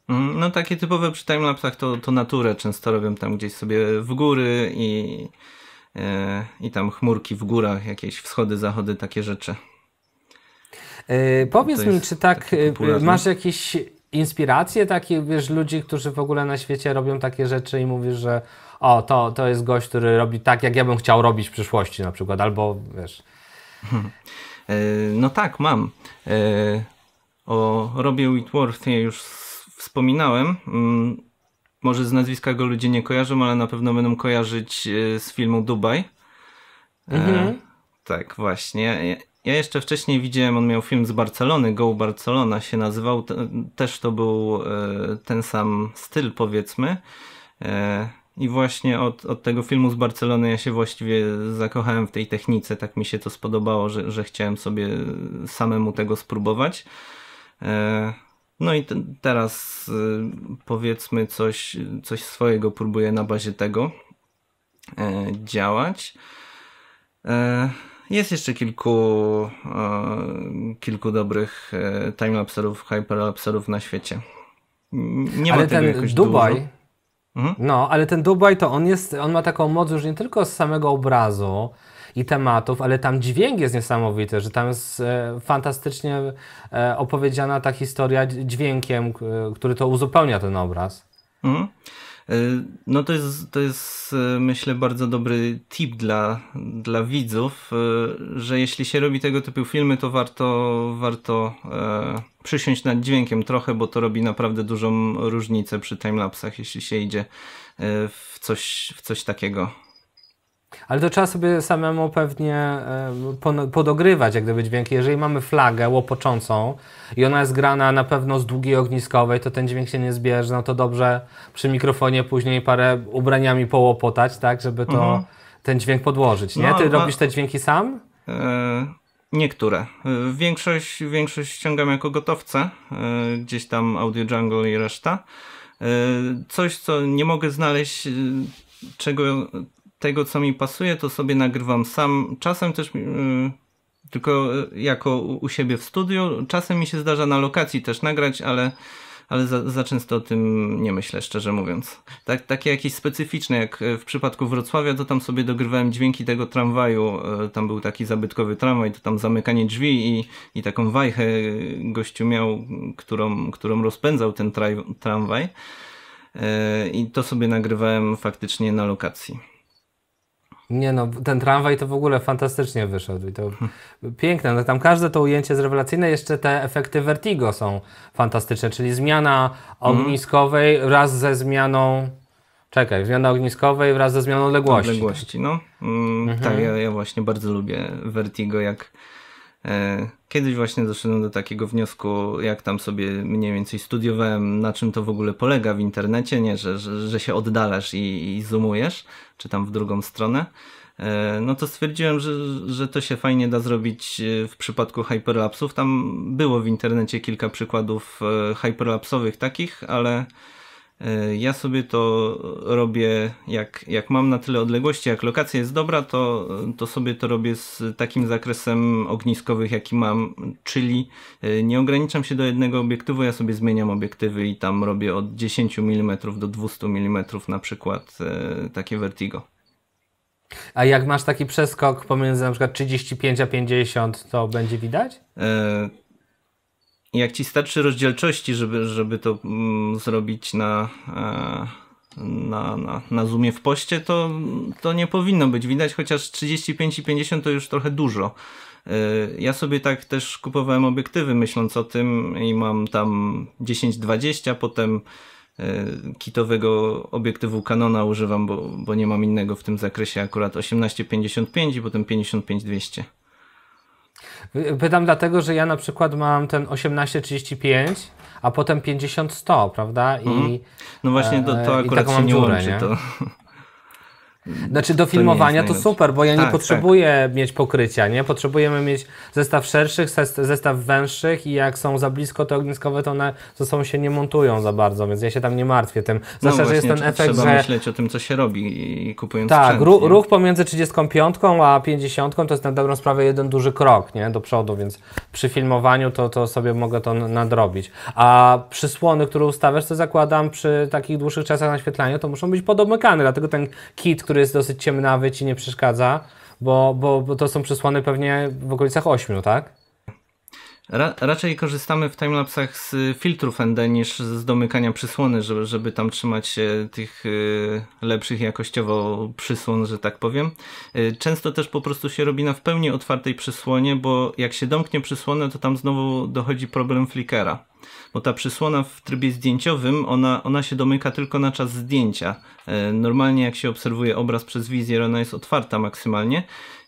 Mm, no takie typowe przy timelapsach to, to naturę często robią tam gdzieś sobie w góry i E, i tam chmurki w górach, jakieś wschody, zachody, takie rzeczy. Yy, powiedz mi, czy tak e, masz jakieś inspiracje takie, wiesz, ludzi, którzy w ogóle na świecie robią takie rzeczy i mówisz, że o, to, to jest gość, który robi tak, jak ja bym chciał robić w przyszłości na przykład, albo wiesz... Yy, no tak, mam. Yy, o Robie Whitworthie już wspominałem mm, może z nazwiska go ludzie nie kojarzą, ale na pewno będą kojarzyć e, z filmu Dubaj. E, mhm. E, tak, właśnie. Ja jeszcze wcześniej widziałem, on miał film z Barcelony, Go Barcelona się nazywał. Też to był e, ten sam styl, powiedzmy. I właśnie od, od tego filmu z Barcelony ja się właściwie zakochałem w tej technice. Tak mi się to spodobało, że, że chciałem sobie samemu tego spróbować. No i teraz y, powiedzmy coś, coś swojego próbuję na bazie tego y, działać. Y, jest jeszcze kilku, e, kilku dobrych timelapserów, hyperlapserów na świecie. Nie ma Ale tego jakoś Dubaj, dużo. Mhm. No, ale ten Dubaj to on jest, on ma taką moc już nie tylko z samego obrazu, i tematów, ale tam dźwięk jest niesamowity, że tam jest e, fantastycznie e, opowiedziana ta historia dźwiękiem, który to uzupełnia ten obraz. Mhm. E, no to jest, to jest myślę bardzo dobry tip dla, dla widzów, że jeśli się robi tego typu filmy, to warto, warto przysiąść nad dźwiękiem trochę, bo to robi naprawdę dużą różnicę przy timelapsach, jeśli się idzie w coś, w coś takiego. Ale to trzeba sobie samemu pewnie podogrywać, jak gdyby dźwięki. Jeżeli mamy flagę łopoczącą i ona jest grana na pewno z długiej ogniskowej, to ten dźwięk się nie zbierze, no to dobrze przy mikrofonie później parę ubraniami połopotać, tak, żeby to mhm. ten dźwięk podłożyć, nie? No, Ty robisz te dźwięki sam? Yy, niektóre. E, większość, większość ściągam jako gotowce, yy, gdzieś tam Audio Jungle i reszta. Yy, coś, co nie mogę znaleźć czego, tego, co mi pasuje, to sobie nagrywam sam. Czasem też y, tylko y, jako u siebie w studiu. Czasem mi się zdarza na lokacji też nagrać, ale, ale za, za często o tym nie myślę, szczerze mówiąc. Tak, takie jakieś specyficzne, jak y, w przypadku Wrocławia, to tam sobie dogrywałem dźwięki tego tramwaju. Tam był taki zabytkowy tramwaj, to tam zamykanie drzwi i, i taką wajchę gościu miał, którą, którą rozpędzał ten tramwaj. I to sobie nagrywałem faktycznie na lokacji. Nie no, ten tramwaj to w ogóle fantastycznie wyszedł i to piękne. No, tam każde to ujęcie jest rewelacyjne, jeszcze te efekty vertigo są fantastyczne, czyli zmiana mhm. ogniskowej mm. wraz ze zmianą Czekaj, zmiana ogniskowej wraz ze zmianą odległości. Odległości, no. Mm, mhm. Tak, ja, ja, właśnie bardzo lubię Vertigo, jak E, kiedyś właśnie doszedłem do takiego wniosku, jak tam sobie mniej więcej studiowałem, na czym to w ogóle polega w internecie, nie, że, że, że się oddalasz i, i zoomujesz, czy tam w drugą stronę. E, no to stwierdziłem, że, że to się fajnie da zrobić e, w przypadku hyperlapsów. Tam było w internecie kilka przykładów hyperlapsowych takich, ale Y, ja sobie to robię, jak, jak mam na tyle odległości, jak lokacja jest dobra, to, to sobie to robię z takim zakresem ogniskowych, jaki mam, czyli y, nie ograniczam się do jednego obiektywu, ja sobie zmieniam obiektywy i tam robię od 10 mm do 200 mm na przykład y, takie vertigo. A jak masz taki przeskok pomiędzy na przykład 35 a 50, to będzie widać? E jak ci starczy rozdzielczości, żeby, żeby to mm, zrobić na, e, na, na, na Zoomie w poście, to, to nie powinno być widać, chociaż 35 i 50 to już trochę dużo. E, ja sobie tak też kupowałem obiektywy myśląc o tym i mam tam 10-20, potem e, kitowego obiektywu Canona używam, bo, bo nie mam innego w tym zakresie, akurat 18-55 i potem 55-200. Pytam dlatego, że ja na przykład mam ten 1835, a potem 50-100, prawda? I, mhm. No właśnie, to, to e, e, akurat taką się nie łączy. Nie? To. Mhm. Znaczy do filmowania to, to super, bo ja tak, nie tak. potrzebuję tak. mieć pokrycia, nie? Potrzebujemy mieć zestaw szerszych, zestaw węższych i jak są za blisko te ogniskowe, to one ze sobą się nie montują za bardzo, więc ja się tam nie martwię tym. No Zwłaszcza, no że jest ten efekt, trzeba że... myśleć o tym, co się robi i kupując Tak, sprzęt, ruch, ruch pomiędzy 35 a 50 to jest na dobrą sprawę jeden duży krok, nie? Do przodu, więc przy filmowaniu to, to sobie mogę to nadrobić. A przysłony, które ustawiasz, to zakładam przy takich dłuższych czasach naświetlania, to muszą być podomykane, dlatego ten kit, który który jest dosyć ciemnawy, ci nie przeszkadza, bo, bo, bo to są przesłony pewnie w okolicach 8, tak? Ra raczej korzystamy w timelapsach z filtrów ND niż z domykania przysłony, żeby, żeby tam trzymać się tych y, lepszych jakościowo przysłon, że tak powiem. Y, często też po prostu się robi na w pełni otwartej przysłonie, bo jak się domknie przysłonę, to tam znowu dochodzi problem flickera bo ta przysłona w trybie zdjęciowym, ona, ona się domyka tylko na czas zdjęcia. E, normalnie jak się obserwuje obraz przez wizjer, ona jest otwarta maksymalnie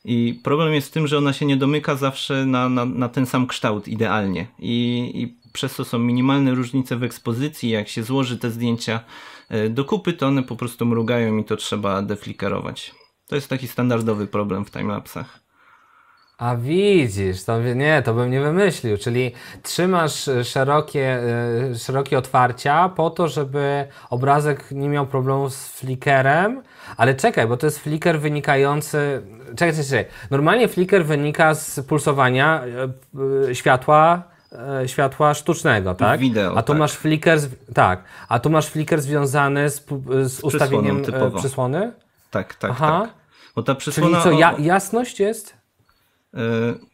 i problem jest w tym, że ona się nie domyka zawsze na, na, na ten sam kształt idealnie i, i przez to są minimalne różnice w ekspozycji. Jak się złoży te zdjęcia e, do kupy, to one po prostu mrugają i to trzeba deflikerować. To jest taki standardowy problem w timelapsach. A widzisz, to nie, to bym nie wymyślił. Czyli trzymasz e, szerokie, e, szerokie otwarcia po to, żeby obrazek nie miał problemu z flikerem, ale czekaj, bo to jest fliker wynikający. Czekaj, czekaj, czekaj. Normalnie fliker wynika z pulsowania e, światła światła sztucznego, tak? Wideo, a tu tak. masz flicker, tak, a tu masz flicker związany z, z, z ustawieniem przysłony? Tak, tak, Aha. tak. Bo ta przysłona... Czyli co, ja, jasność jest? E,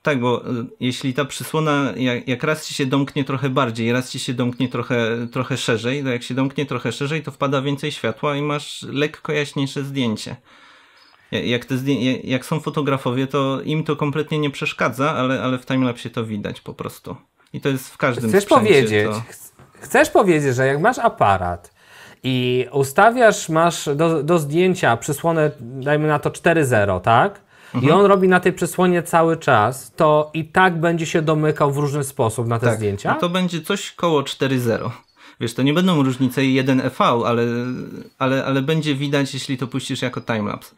tak, bo e, jeśli ta przysłona, jak, jak, raz ci się domknie trochę bardziej, raz ci się domknie trochę, trochę szerzej, to jak się domknie trochę szerzej, to wpada więcej światła i masz lekko jaśniejsze zdjęcie. Jak, te zdję jak są fotografowie, to im to kompletnie nie przeszkadza, ale, ale w timelapse to widać po prostu. I to jest w każdym Chcesz powiedzieć, to... chcesz powiedzieć, że jak masz aparat i ustawiasz, masz do, do zdjęcia przysłonę, dajmy na to 4.0, tak? mhm. i on robi na tej przysłonie cały czas, to i tak będzie się domykał w różny sposób na te tak. zdjęcia? No to będzie coś koło 4.0. Wiesz, to nie będą różnice 1 EV, ale, ale, ale będzie widać, jeśli to puścisz jako timelapse.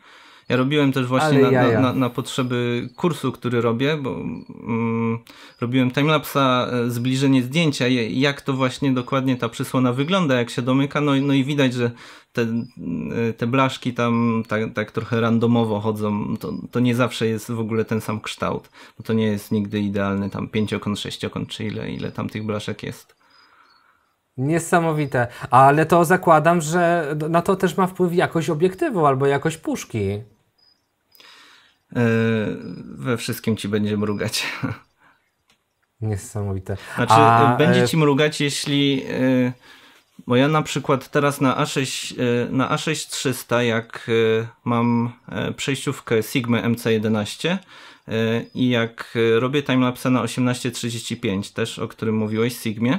Ja robiłem też właśnie na, Na, na, na, potrzeby kursu, który robię, bo mm, robiłem timelapsa, e, zbliżenie zdjęcia, jak to właśnie dokładnie ta przysłona wygląda, jak się domyka, no, no i widać, że te, te blaszki tam tak, tak trochę randomowo chodzą, to, to nie zawsze jest w ogóle ten sam kształt, bo no to nie jest nigdy idealny tam pięciokąt, sześciokąt, czy ile, ile tam tych blaszek jest. Niesamowite, ale to zakładam, że na to też ma wpływ jakość obiektywu albo jakość puszki. E, we wszystkim ci będzie mrugać. Niesamowite. Znaczy, A... będzie e, ci mrugać, jeśli e, bo ja na przykład teraz na, A6, e, na A6300, jak e, mam e, przejściówkę Sigma MC11 i jak robię timelapse na 1835, też o którym mówiłeś, Sigmie,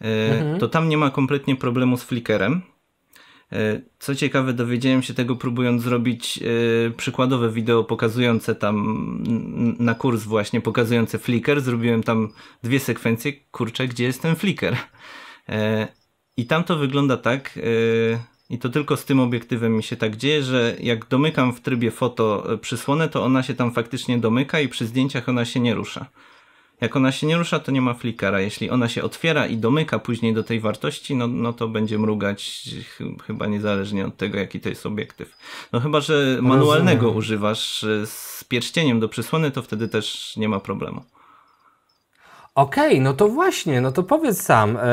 mhm. to tam nie ma kompletnie problemu z flickerem. Co ciekawe, dowiedziałem się tego próbując zrobić przykładowe wideo pokazujące tam na kurs właśnie, pokazujące flicker. Zrobiłem tam dwie sekwencje, kurczę, gdzie jest ten flicker? I tam to wygląda tak, y, i to tylko z tym obiektywem mi się tak dzieje, że jak domykam w trybie foto y, przysłonę, to ona się tam faktycznie domyka i przy zdjęciach ona się nie rusza. Jak ona się nie rusza, to nie ma flikara. Jeśli ona się otwiera i domyka później do tej wartości, no, no to będzie mrugać chyba niezależnie od tego, jaki to jest obiektyw. No chyba, że manualnego Rozumiem. używasz y, z pierścieniem do przysłony, to wtedy też nie ma problemu. Okej, okay, no to właśnie, no to powiedz sam, e,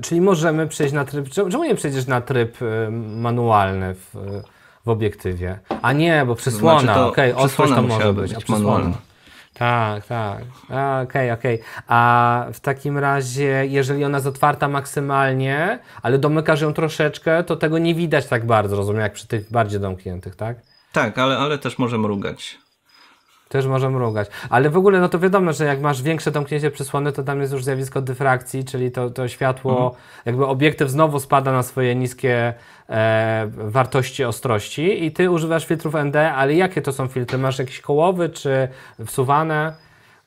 czyli możemy przejść na tryb, czemu nie przejdziesz na tryb e, manualny w, w obiektywie? A nie, bo przysłona, znaczy okej, okay, to może być, być manualna. Tak, tak, okej, okay, okej. Okay. A w takim razie, jeżeli ona jest otwarta maksymalnie, ale domykasz ją troszeczkę, to tego nie widać tak bardzo, rozumiem, jak przy tych bardziej domkniętych, tak? Tak, ale, ale też może mrugać. Też może mrugać. Ale w ogóle, no to wiadomo, że jak masz większe domknięcie przysłony, to tam jest już zjawisko dyfrakcji, czyli to, to światło, mhm. jakby obiektyw znowu spada na swoje niskie e, wartości ostrości i ty używasz filtrów ND, ale jakie to są filtry? Masz jakieś kołowy czy wsuwane?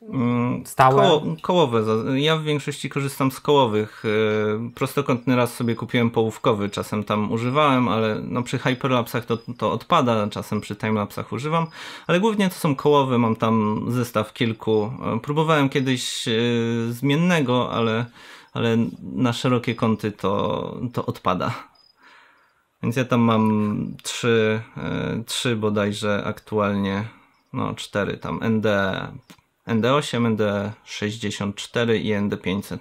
Mm, Stałe? Koło, kołowe. Ja w większości korzystam z kołowych. E, prostokątny raz sobie kupiłem połówkowy, czasem tam używałem, ale no przy hyperlapsach to, to odpada, czasem przy timelapsach używam, ale głównie to są kołowe, mam tam zestaw kilku. E, próbowałem kiedyś e, zmiennego, ale, ale na szerokie kąty to, to odpada. Więc ja tam mam trzy, trzy bodajże aktualnie, no cztery tam, ND, ND8, ND64 i ND500.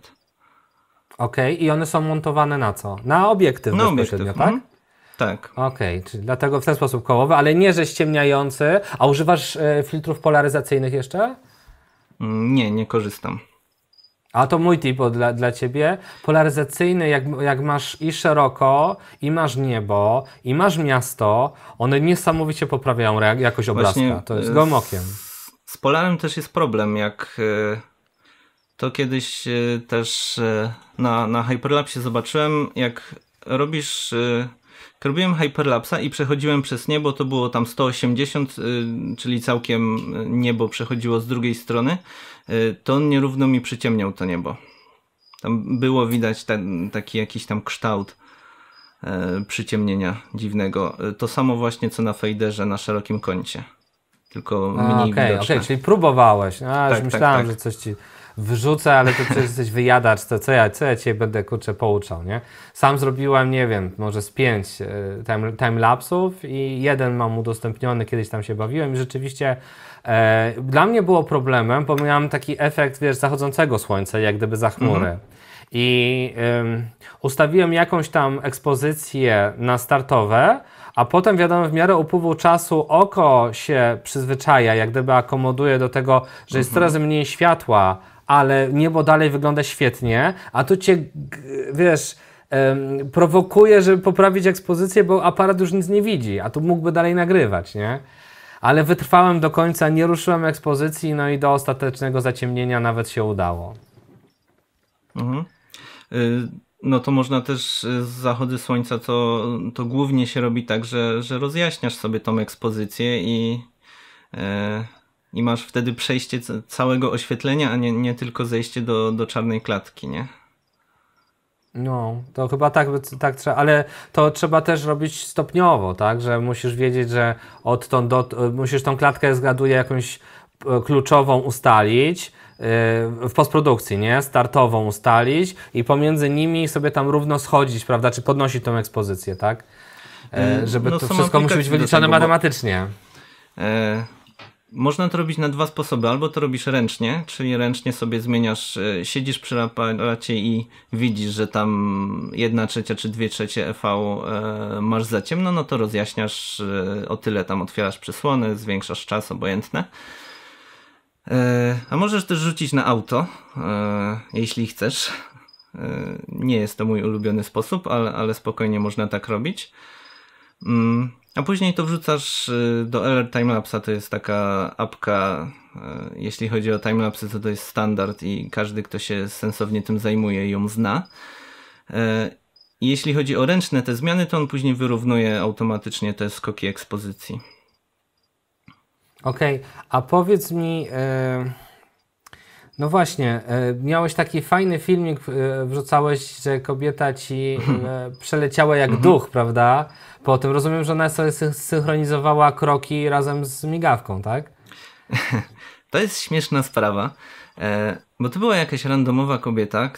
Okej, okay. i one są montowane na co? Na obiektyw na bezpośrednio, obiektyw. tak? Mm. Tak. Okej, okay, czyli dlatego w ten sposób kołowy, ale nie, że ściemniający. A używasz y, filtrów polaryzacyjnych jeszcze? Mm, nie, nie korzystam. A to mój tip dla, dla Ciebie. Polaryzacyjny, jak, jak masz i szeroko, i masz niebo, i masz miasto, one niesamowicie poprawiają jakość obrazka. Właśnie to jest e, gomokiem. Z Polarem też jest problem, jak e, to kiedyś e, też e, na, na Hyperlapsie zobaczyłem, jak robisz jak robiłem Hyperlapsa i przechodziłem przez niebo, to było tam 180, czyli całkiem niebo przechodziło z drugiej strony, to on nierówno mi przyciemniał to niebo. Tam było widać ten, taki jakiś tam kształt przyciemnienia dziwnego. To samo właśnie co na fejderze na szerokim kącie tylko mniej okay, widoczne. Okej, okay, czyli próbowałeś. No, A, tak, tak, myślałem, tak, tak. że coś ci wrzucę, ale to przecież jesteś wyjadacz, to co ja, co ja cię będę, kurczę, pouczał, nie? Sam zrobiłem, nie wiem, może z pięć e, time, timelapsów i jeden mam udostępniony, kiedyś tam się bawiłem i rzeczywiście e, dla mnie było problemem, bo miałem taki efekt, wiesz, zachodzącego słońca, jak gdyby za chmury. Mhm. I ustawiłem jakąś tam ekspozycję na startowe, a potem wiadomo, w miarę upływu czasu oko się przyzwyczaja, jak gdyby akomoduje do tego, że jest mhm. coraz mniej światła, ale niebo dalej wygląda świetnie, a tu cię, wiesz, prowokuje, żeby poprawić ekspozycję, bo aparat już nic nie widzi, a tu mógłby dalej nagrywać, nie? Ale wytrwałem do końca, nie ruszyłem ekspozycji, no i do ostatecznego zaciemnienia nawet się udało. Mhm. Y no to można też y, z zachody słońca, to, to głównie się robi tak, że, że rozjaśniasz sobie tą ekspozycję i, yy, i masz wtedy przejście całego oświetlenia, a nie, nie tylko zejście do, do czarnej klatki, nie? No, to chyba tak, tak trzeba, ale to trzeba też robić stopniowo, tak, że musisz wiedzieć, że odtąd do, musisz tą klatkę zgraduję jakąś e, kluczową ustalić, w postprodukcji, nie? Startową ustalić i pomiędzy nimi sobie tam równo schodzić, prawda? Czy podnosić tą ekspozycję, tak? E, mm, żeby no, to wszystko musi być wyliczane tego, matematycznie. Bo, e, można to robić na dwa sposoby. Albo to robisz ręcznie, czyli ręcznie sobie zmieniasz, e, siedzisz przy aparacie i widzisz, że tam jedna trzecia czy dwie trzecie EV e, masz za ciemno, no to rozjaśniasz e, o tyle, tam otwierasz przysłony, zwiększasz czas, obojętne. E, a możesz też rzucić na auto, e, jeśli chcesz. E, nie jest to mój ulubiony sposób, ale, ale spokojnie można tak robić. Mm, a później to wrzucasz do LR Timelapsa, to jest taka apka, jeśli chodzi o timelapsy, to to jest standard i każdy, kto się sensownie tym zajmuje, ją zna. Jeśli chodzi o ręczne te zmiany, to on później wyrównuje automatycznie te skoki ekspozycji. Okej, okay. a powiedz mi. E, no właśnie, e, miałeś taki fajny filmik, e, wrzucałeś, że kobieta ci mhm. przeleciała jak mhm. duch, prawda? Po tym rozumiem, że ona sobie synchronizowała kroki razem z migawką, tak? To jest śmieszna sprawa, bo to była jakaś randomowa kobieta,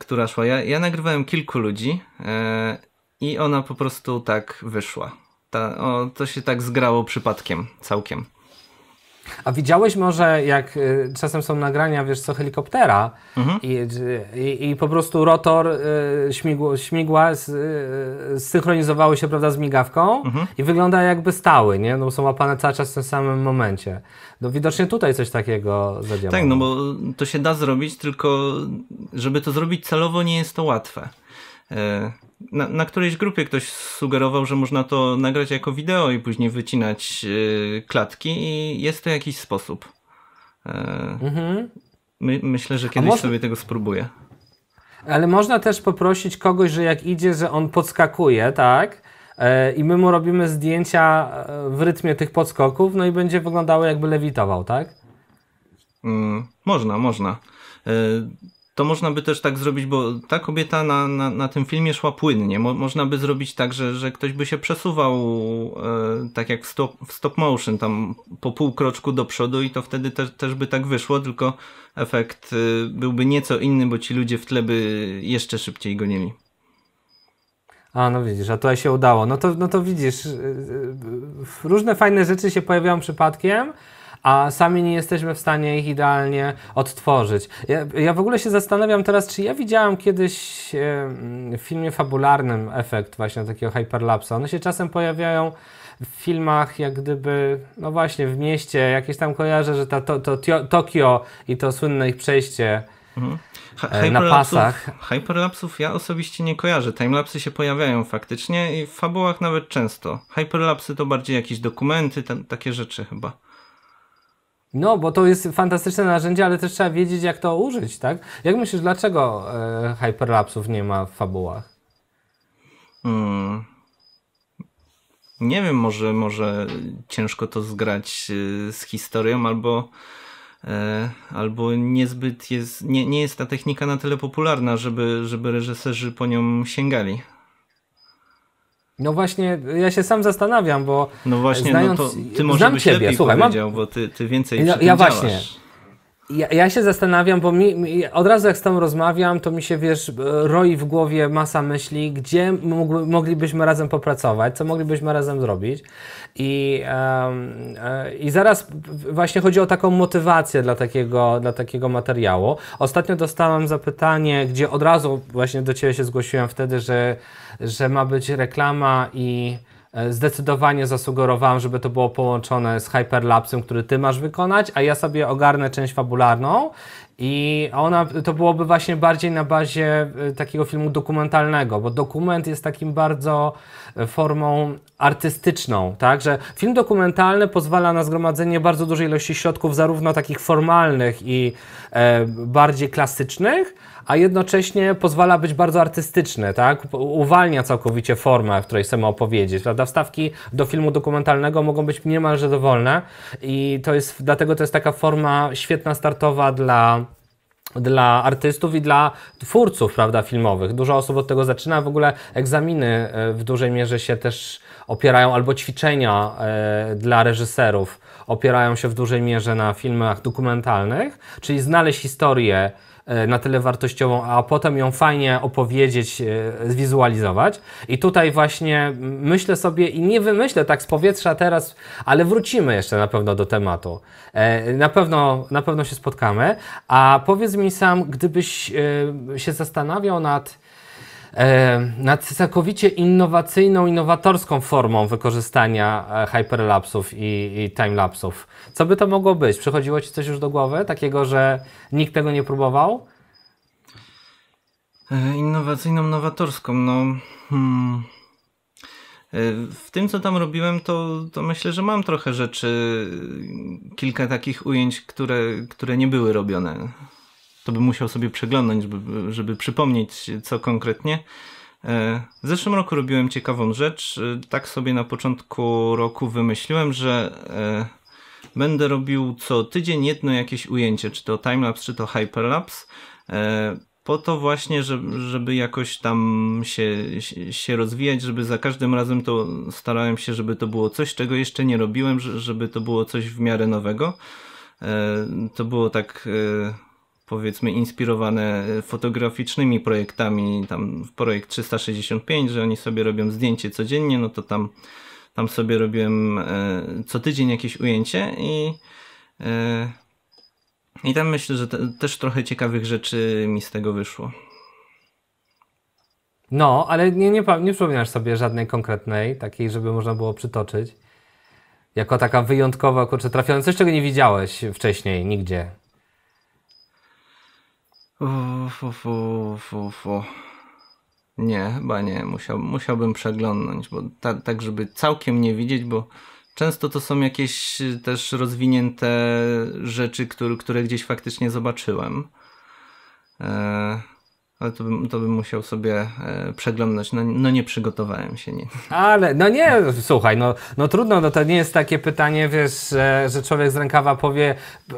która szła. Ja, ja nagrywałem kilku ludzi i ona po prostu tak wyszła ta, o, to się tak zgrało przypadkiem, całkiem. A widziałeś może, jak y, czasem są nagrania, wiesz co, helikoptera mhm. i, y, i, i, po prostu rotor y, śmigło, śmigła synchronizowały y, zsynchronizowały się, prawda, z migawką mhm. i wygląda jakby stały, nie? No bo są łapane cały czas w tym samym momencie. No widocznie tutaj coś takiego zadziałało. Tak, no bo to się da zrobić, tylko żeby to zrobić celowo nie jest to łatwe. Y na, na którejś grupie ktoś sugerował, że można to nagrać jako wideo i później wycinać yy, klatki i jest to jakiś sposób. Yy, mhm. my, myślę, że kiedyś może... sobie tego spróbuję. Ale można też poprosić kogoś, że jak idzie, że on podskakuje, tak? E, I my mu robimy zdjęcia e, w rytmie tych podskoków, no i będzie wyglądało jakby lewitował, tak? Mm, można, można to można by też tak zrobić, bo ta kobieta na, na, na tym filmie szła płynnie. Mo, można by zrobić tak, że, że ktoś by się przesuwał e, tak jak w stop, w stop motion, tam po pół kroczku do przodu i to wtedy te, też by tak wyszło, tylko efekt e, byłby nieco inny, bo ci ludzie w tle by jeszcze szybciej go gonili. A, no widzisz, a tutaj się udało. No to, no to widzisz, e, e, różne fajne rzeczy się pojawiają przypadkiem, a sami nie jesteśmy w stanie ich idealnie odtworzyć. Ja, ja w ogóle się zastanawiam teraz, czy ja widziałem kiedyś e, w filmie fabularnym efekt właśnie takiego hyperlapsa. One się czasem pojawiają w filmach, jak gdyby, no właśnie, w mieście, jakieś tam kojarzę, że ta, to, to, to Tokio i to słynne ich przejście. Mhm. E, na pasach. Hyperlapsów ja osobiście nie kojarzę. Timelapsy się pojawiają faktycznie i w fabułach nawet często. Hyperlapsy to bardziej jakieś dokumenty, takie rzeczy chyba. No, bo to jest fantastyczne narzędzie, ale też trzeba wiedzieć, jak to użyć, tak? Jak myślisz, dlaczego e, hyperlapsów nie ma w fabułach? Hmm. Nie wiem, może, może ciężko to zgrać e, z historią, albo, e, albo niezbyt jest, nie, nie jest ta technika na tyle popularna, żeby, żeby reżyserzy po nią sięgali. No właśnie, ja się sam zastanawiam, bo. No właśnie, no znając, no to ty może byś ciebie, lepiej słuchaj, powiedział, mam... bo ty, ty więcej ja, ja właśnie. Ja, ja, się zastanawiam, bo mi, mi, od razu jak z tą rozmawiam, to mi się, wiesz, e, roi w głowie masa myśli, gdzie moglibyśmy razem popracować, co moglibyśmy razem zrobić. I, um, I zaraz właśnie chodzi o taką motywację dla takiego, dla takiego materiału. Ostatnio dostałem zapytanie, gdzie od razu właśnie do Ciebie się zgłosiłem wtedy, że, że ma być reklama i E, zdecydowanie zasugerowałem, żeby to było połączone z hyperlapsem, który ty masz wykonać, a ja sobie ogarnę część fabularną i ona, to byłoby właśnie bardziej na bazie e, takiego filmu dokumentalnego, bo dokument jest takim bardzo e, formą artystyczną, tak, że film dokumentalny pozwala na zgromadzenie bardzo dużej ilości środków, zarówno takich formalnych i e, bardziej klasycznych, a jednocześnie pozwala być bardzo artystyczny, tak? Uwalnia całkowicie formę, w której chcemy opowiedzieć, prawda? Wstawki do filmu dokumentalnego mogą być niemalże dowolne i to jest, dlatego to jest taka forma świetna startowa dla dla artystów i dla twórców prawda, filmowych. Dużo osób od tego zaczyna. W ogóle egzaminy e, w dużej mierze się też opierają, albo ćwiczenia e, dla reżyserów opierają się w dużej mierze na filmach dokumentalnych, czyli znaleźć historię E, na tyle wartościową, a potem ją fajnie opowiedzieć, e, zwizualizować. I tutaj właśnie myślę sobie i nie wymyślę tak z powietrza teraz, ale wrócimy jeszcze na pewno do tematu. E, na pewno, na pewno się spotkamy. A powiedz mi sam, gdybyś się zastanawiał nad E, nad całkowicie innowacyjną, innowatorską formą wykorzystania e, hyperlapsów i, i timelapsów. Co by to mogło być? Przychodziło Ci coś już do głowy takiego, że nikt tego nie próbował? E, innowacyjną, nowatorską, no... Hmm. W tym, co tam robiłem, to, to myślę, że mam trochę rzeczy, kilka takich ujęć, które, które nie były robione to bym musiał sobie przeglądać, żeby, żeby przypomnieć co konkretnie. E, w zeszłym roku robiłem ciekawą rzecz. E, tak sobie na początku roku wymyśliłem, że e, będę robił co tydzień jedno jakieś ujęcie, czy to timelapse, czy to hyperlapse. Po to właśnie, żeby jakoś tam się, się rozwijać, żeby za każdym razem to starałem się, żeby to było coś, czego jeszcze nie robiłem, żeby to było coś w miarę nowego. To było tak powiedzmy inspirowane fotograficznymi projektami, tam w projekt 365, że oni sobie robią zdjęcie codziennie, no to tam, tam sobie robiłem e, co tydzień jakieś ujęcie i e, i tam myślę, że te, też trochę ciekawych rzeczy mi z tego wyszło. No, ale nie, nie, nie przypominasz sobie żadnej konkretnej, takiej, żeby można było przytoczyć. Jako taka wyjątkowa, kurczę, trafiona, coś, czego nie widziałeś wcześniej nigdzie. Uf, uf, uf, uf, Nie, chyba nie. Musiał, musiałbym przeglądnąć, bo ta, tak, żeby całkiem nie widzieć, bo często to są jakieś y, też rozwinięte rzeczy, które, które gdzieś faktycznie zobaczyłem. E, ale to bym, to bym musiał sobie e, przeglądać. No, no, nie przygotowałem się, nie. Ale, no nie, słuchaj, no, no trudno, no to nie jest takie pytanie, wiesz, że, że człowiek z rękawa powie, e,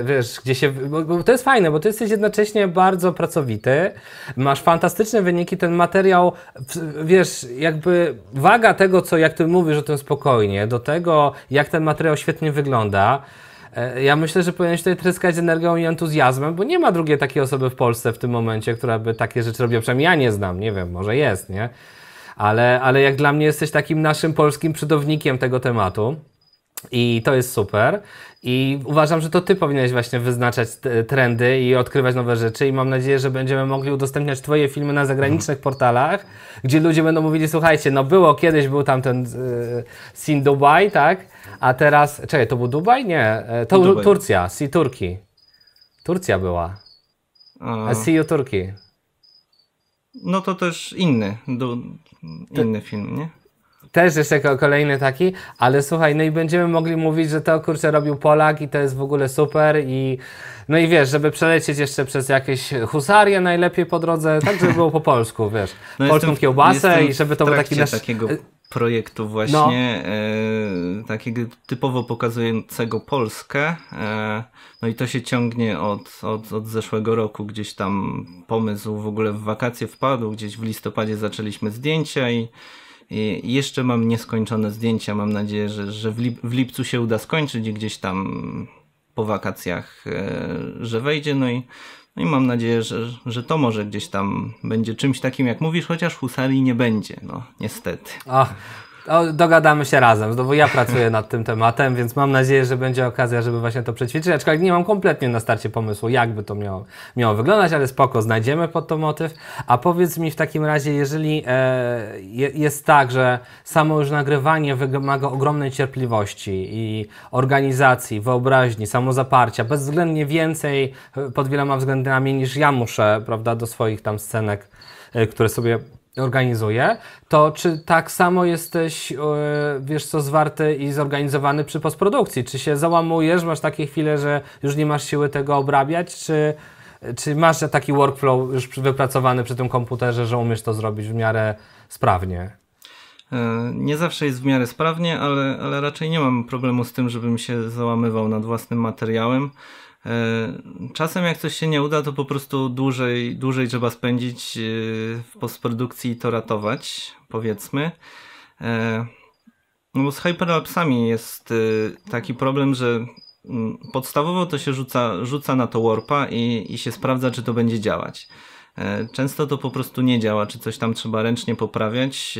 e, wiesz, gdzie się... Bo, to jest fajne, bo ty jesteś jednocześnie bardzo pracowity, masz fantastyczne wyniki, ten materiał, wiesz, jakby waga tego, co, jak ty mówisz o tym spokojnie, do tego, jak ten materiał świetnie wygląda, E, ja myślę, że powinieneś tutaj tryskać energią i entuzjazmem, bo nie ma drugiej takiej osoby w Polsce w tym momencie, która by takie rzeczy robiła. Przynajmniej ja nie znam, nie wiem, może jest, nie? Ale, ale jak dla mnie jesteś takim naszym polskim przydownikiem tego tematu. I to jest super. I uważam, że to ty powinieneś właśnie wyznaczać trendy i odkrywać nowe rzeczy i mam nadzieję, że będziemy mogli udostępniać twoje filmy na zagranicznych mhm. portalach, gdzie ludzie będą mówili, słuchajcie, no było kiedyś, był tam ten y, e, Sin Dubai, tak? A teraz, czekaj, to był Dubaj? Nie, e, to Dubai. Turcja, Si Turki. Turcja była. A e, Si Turki. No to też inny, inny film, nie? Też jeszcze kolejny taki, ale słuchaj, no i będziemy mogli mówić, że to kurczę robił Polak i to jest w ogóle super i no i wiesz, żeby przelecieć jeszcze przez jakieś husarie najlepiej po drodze, tak żeby było po polsku, wiesz, no polską jestem, kiełbasę jestem i żeby to był taki nasz... takiego y, projektu no. właśnie no. e, takiego typowo pokazującego Polskę. E, no i to się ciągnie od, od, od zeszłego roku. Gdzieś tam pomysł w ogóle w wakacje wpadł, gdzieś w listopadzie zaczęliśmy zdjęcia i i jeszcze mam nieskończone zdjęcia. Mam nadzieję, że, że w, lip, w lipcu się uda skończyć gdzieś tam po wakacjach, e, że wejdzie. No i, no i mam nadzieję, że, że to może gdzieś tam będzie czymś takim, jak mówisz, chociaż Husari nie będzie, no niestety. Ach, o, dogadamy się razem, Znowu ja pracuję nad tym tematem, więc mam nadzieję, że będzie okazja, żeby właśnie to przećwiczyć, aczkolwiek nie mam kompletnie na starcie pomysłu, jakby to miało, miało wyglądać, ale spoko, znajdziemy pod to motyw. A powiedz mi w takim razie, jeżeli e, jest tak, że samo już nagrywanie wymaga ogromnej cierpliwości i organizacji, wyobraźni, samozaparcia, bezwzględnie więcej e, pod wieloma względami niż ja muszę, prawda, do swoich tam scenek, e, które sobie organizuje, to czy tak samo jesteś, e, wiesz co, zwarty i zorganizowany przy postprodukcji? Czy się załamujesz, masz takie chwile, że już nie masz siły tego obrabiać, czy, czy masz taki workflow już wypracowany przy tym komputerze, że umiesz to zrobić w miarę sprawnie? E, nie zawsze jest w miarę sprawnie, ale, ale raczej nie mam problemu z tym, żebym się załamywał nad własnym materiałem. E, czasem jak coś się nie uda, to po prostu dłużej, dłużej trzeba spędzić e, w postprodukcji i to ratować, powiedzmy. E, no bo z hyperlapsami jest taki problem, że mm, podstawowo to się rzuca, rzuca na to warpa i, i się sprawdza, czy to będzie działać. Często to po prostu nie działa, czy coś tam trzeba ręcznie poprawiać,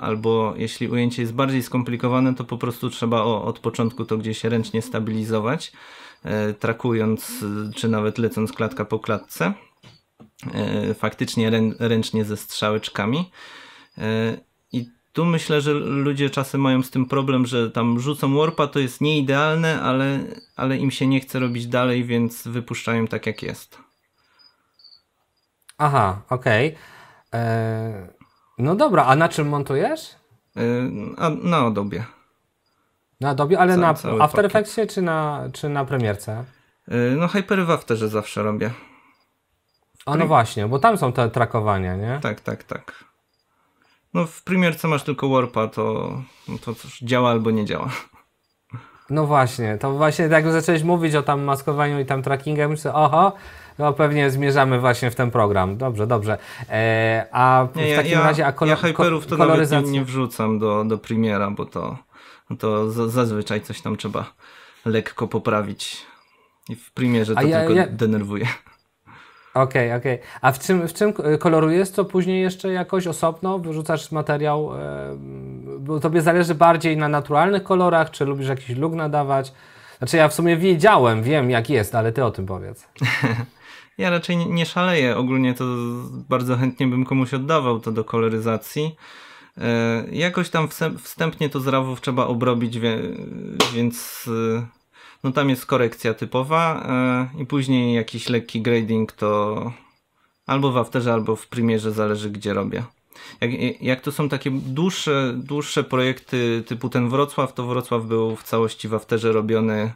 albo jeśli ujęcie jest bardziej skomplikowane, to po prostu trzeba od początku to gdzieś ręcznie stabilizować. E, trakując e, czy nawet lecąc klatka po klatce, e, faktycznie ręcznie ze strzałeczkami. I tu myślę, że ludzie czasem mają z tym problem, że tam rzucą warpa, to jest nieidealne, ale, ale im się nie chce robić dalej, więc wypuszczają tak jak jest. Aha, okej. Okay. no dobra, a na czym montujesz? a, na Adobe. Na Adobe, ale Cały, na After Effectsie czy na, czy na Premierce? Yy, no Hyper w Afterze zawsze robię. A no właśnie, bo tam są te trakowania, nie? Tak, tak, tak. No w Premierce masz tylko Warpa, to, no to cóż, działa albo nie działa. No właśnie, to właśnie tak jak zacząłeś mówić o tam maskowaniu i tam trackingu, myślę, oho, no pewnie zmierzamy właśnie w ten program. Dobrze, dobrze. Eee, a w takim ja, razie, a kolor, ja hyperów to nawet nie, nie wrzucam do, do Premiera, bo to no to zazwyczaj coś tam trzeba lekko poprawić. I w że to ja, tylko ja... denerwuje. Okej, okay, okej. Okay. A w czym, w czym kolorujesz to później jeszcze jakoś osobno? Wyrzucasz materiał, bo tobie zależy bardziej na naturalnych kolorach, czy lubisz jakiś luk nadawać? Znaczy ja w sumie wiedziałem, wiem jak jest, ale ty o tym powiedz. ja raczej nie szaleję. Ogólnie to bardzo chętnie bym komuś oddawał to do koloryzacji. E, jakoś tam wstępnie to z RAWów trzeba obrobić, więc e, no tam jest korekcja typowa e, i później jakiś lekki grading to albo w Afterze, albo w Premierze, zależy gdzie robię. Jak, jak to są takie dłuższe, dłuższe projekty typu ten Wrocław, to Wrocław był w całości w Afterze robiony,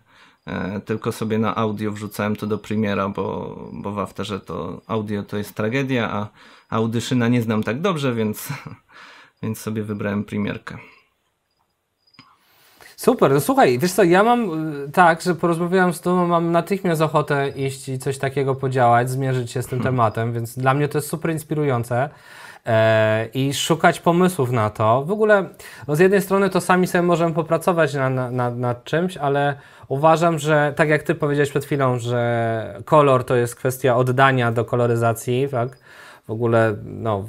tylko sobie na audio wrzucałem to do Premiera, bo, bo w Afterze to audio to jest tragedia, a audyszyna nie znam tak dobrze, więc więc sobie wybrałem premierkę. Super, no słuchaj, wiesz co, ja mam y, tak, że porozmawiałem z tobą, mam natychmiast ochotę iść i coś takiego podziałać, zmierzyć się z tym hmm. tematem, więc dla mnie to jest super inspirujące e, i szukać pomysłów na to. W ogóle no z jednej strony to sami sobie możemy popracować na, na, na, nad czymś, ale uważam, że tak jak ty powiedziałeś przed chwilą, że kolor to jest kwestia oddania do koloryzacji, tak? w ogóle, no,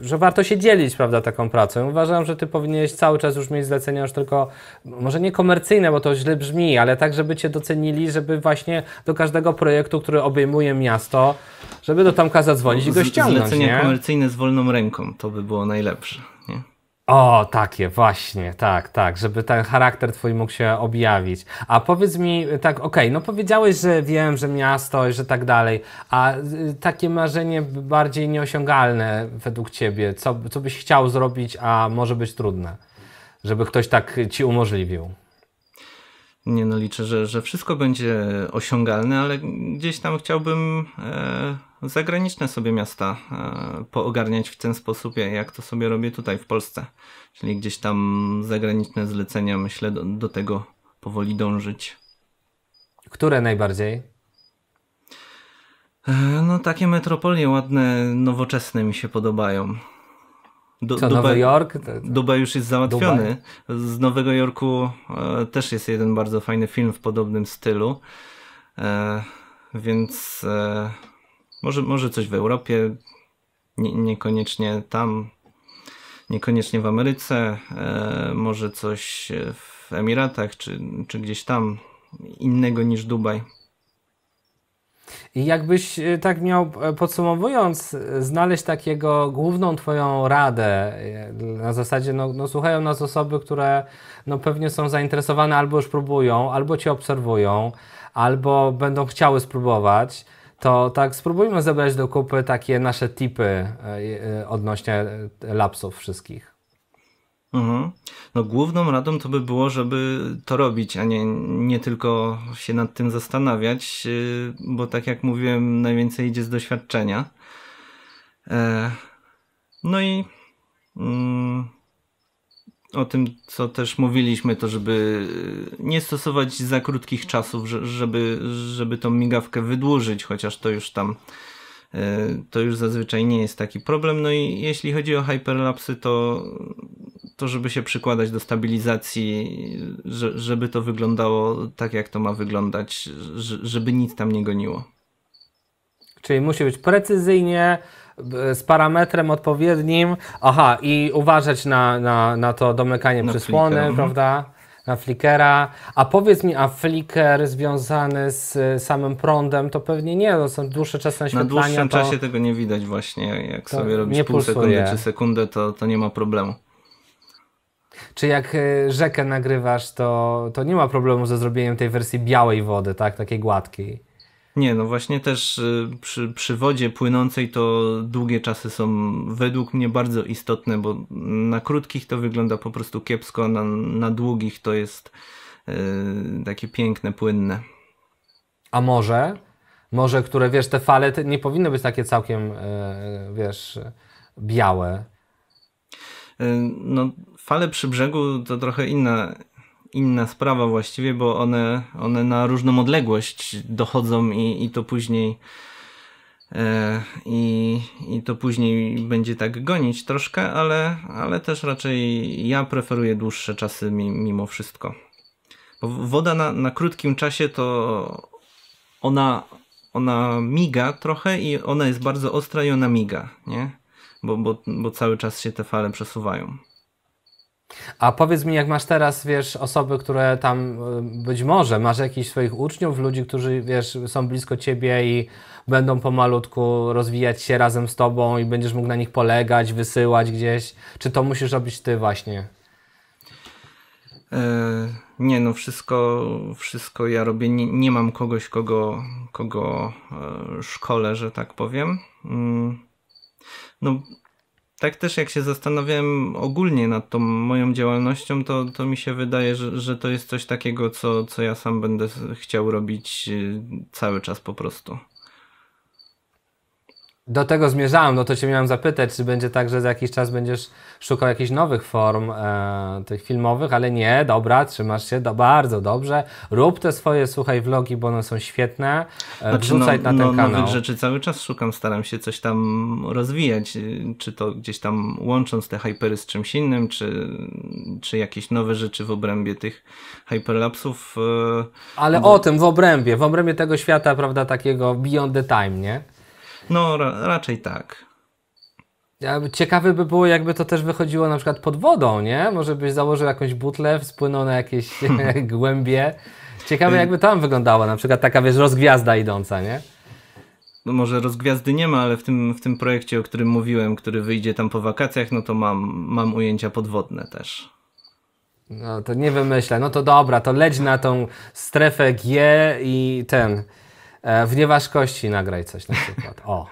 że warto się dzielić, prawda, taką pracą. Uważam, że ty powinieneś cały czas już mieć zlecenia już tylko, może nie komercyjne, bo to źle brzmi, ale tak, żeby cię docenili, żeby właśnie do każdego projektu, który obejmuje miasto, żeby do Tamka zadzwonić i go ściągnąć. Zlecenie nie? komercyjne z wolną ręką, to by było najlepsze, nie? O, takie, właśnie, tak, tak, żeby ten charakter twój mógł się objawić. A powiedz mi, tak, okej, okay, no powiedziałeś, że wiem, że miasto, że tak dalej, a y, takie marzenie bardziej nieosiągalne według ciebie, co, co byś chciał zrobić, a może być trudne, żeby ktoś tak ci umożliwił? nie no, liczę, że, że wszystko będzie osiągalne, ale gdzieś tam chciałbym e, zagraniczne sobie miasta e, poogarniać w ten sposób, jak to sobie robię tutaj w Polsce. Czyli gdzieś tam zagraniczne zlecenia, myślę, do, do tego powoli dążyć. Które najbardziej? E, no, takie metropolie ładne, nowoczesne mi się podobają. Co, Nowy Jork? To, to... Dubaj już jest załatwiony. Dubaj. Z Nowego Jorku e, też jest jeden bardzo fajny film w podobnym stylu. E, więc e, może, może coś w Europie, nie, niekoniecznie tam, niekoniecznie w Ameryce, e, może coś w Emiratach czy, czy gdzieś tam innego niż Dubaj. I jakbyś e, tak miał, e, podsumowując, e, znaleźć takiego główną Twoją radę na zasadzie, no, no słuchają nas osoby, które no pewnie są zainteresowane albo już próbują, albo Cię obserwują, albo będą chciały spróbować, to tak spróbujmy zebrać do kupy takie nasze tipy odnośnie lapsów wszystkich. Mhm. No główną radą to by było, żeby to robić, a nie, nie tylko się nad tym zastanawiać, y, bo tak jak mówiłem, najwięcej idzie z doświadczenia. E, no i mm, o tym, co też mówiliśmy, to żeby nie stosować za krótkich czasów, żeby, żeby tą migawkę wydłużyć, chociaż to już tam y, to już zazwyczaj nie jest taki problem. No i jeśli chodzi o hyperlapsy, to to, żeby się przykładać do stabilizacji, żeby to wyglądało tak, jak to ma wyglądać, żeby nic tam nie goniło. Czyli musi być precyzyjnie, z parametrem odpowiednim. Aha, i uważać na, na, na to domykanie na przysłony, flickera. No. prawda? Na flickera. A powiedz mi, a flicker związany z samym prądem, to pewnie nie, to no są dłuższe czasy naświetlania. Na dłuższym to... czasie tego nie widać właśnie. Jak sobie robisz pół sekundy czy sekundę, to, to nie ma problemu. Czy jak e, rzekę nagrywasz, to, to nie ma problemu ze zrobieniem tej wersji białej wody, tak? Takiej gładkiej. Nie, no właśnie też e, przy, przy wodzie płynącej to długie czasy są według mnie bardzo istotne, bo na krótkich to wygląda po prostu kiepsko, na, na długich to jest yy, takie piękne, płynne. A może? Może, które wiesz, te fale te nie powinny być takie całkiem, yy, wiesz, białe. no, Fale przy brzegu to trochę inna, inna sprawa właściwie, bo one, one na różną odległość dochodzą i, i to później e, i, i to później będzie tak gonić troszkę, ale, ale też raczej ja preferuję dłuższe czasy mimo wszystko. Bo woda na, na krótkim czasie to ona, ona miga trochę i ona jest bardzo ostra i ona miga, nie? Bo, bo, bo cały czas się te fale przesuwają. A powiedz mi, jak masz teraz, wiesz, osoby, które tam y, być może masz jakichś swoich uczniów, ludzi, którzy, wiesz, są blisko ciebie i będą pomalutku rozwijać się razem z tobą i będziesz mógł na nich polegać, wysyłać gdzieś. Czy to musisz robić ty właśnie? E, nie, no wszystko, wszystko ja robię. Nie, nie mam kogoś, kogo, kogo e, szkole, że tak powiem. Mm. No, tak też jak się zastanawiałem ogólnie nad tą moją działalnością, to, to mi się wydaje, że, że to jest coś takiego, co, co ja sam będę chciał robić y, cały czas po prostu do tego zmierzałem, no to Cię miałem zapytać, czy będzie tak, że za jakiś czas będziesz szukał jakichś nowych form e, tych filmowych, ale nie, dobra, trzymasz się, do, bardzo dobrze, rób te swoje, słuchaj, vlogi, bo one są świetne, e, znaczy, no, wrzucaj no, na ten no, kanał. Nowych rzeczy cały czas szukam, staram się coś tam rozwijać, y, czy to gdzieś tam łącząc te hypery z czymś innym, czy, czy jakieś nowe rzeczy w obrębie tych hyperlapsów. E, ale bo... o tym w obrębie, w obrębie tego świata, prawda, takiego beyond the time, nie? No, ra raczej tak. Ciekawe by było, jakby to też wychodziło na przykład pod wodą, nie? Może byś założył jakąś butlę, spłynął na jakieś głębie. Ciekawe, jakby tam wyglądała, na przykład taka, wiesz, rozgwiazda idąca, nie? No może rozgwiazdy nie ma, ale w tym, w tym projekcie, o którym mówiłem, który wyjdzie tam po wakacjach, no to mam, mam ujęcia podwodne też. No to nie wymyślę. No to dobra, to leć na tą strefę G i ten E, w nieważkości nagraj coś na przykład. O.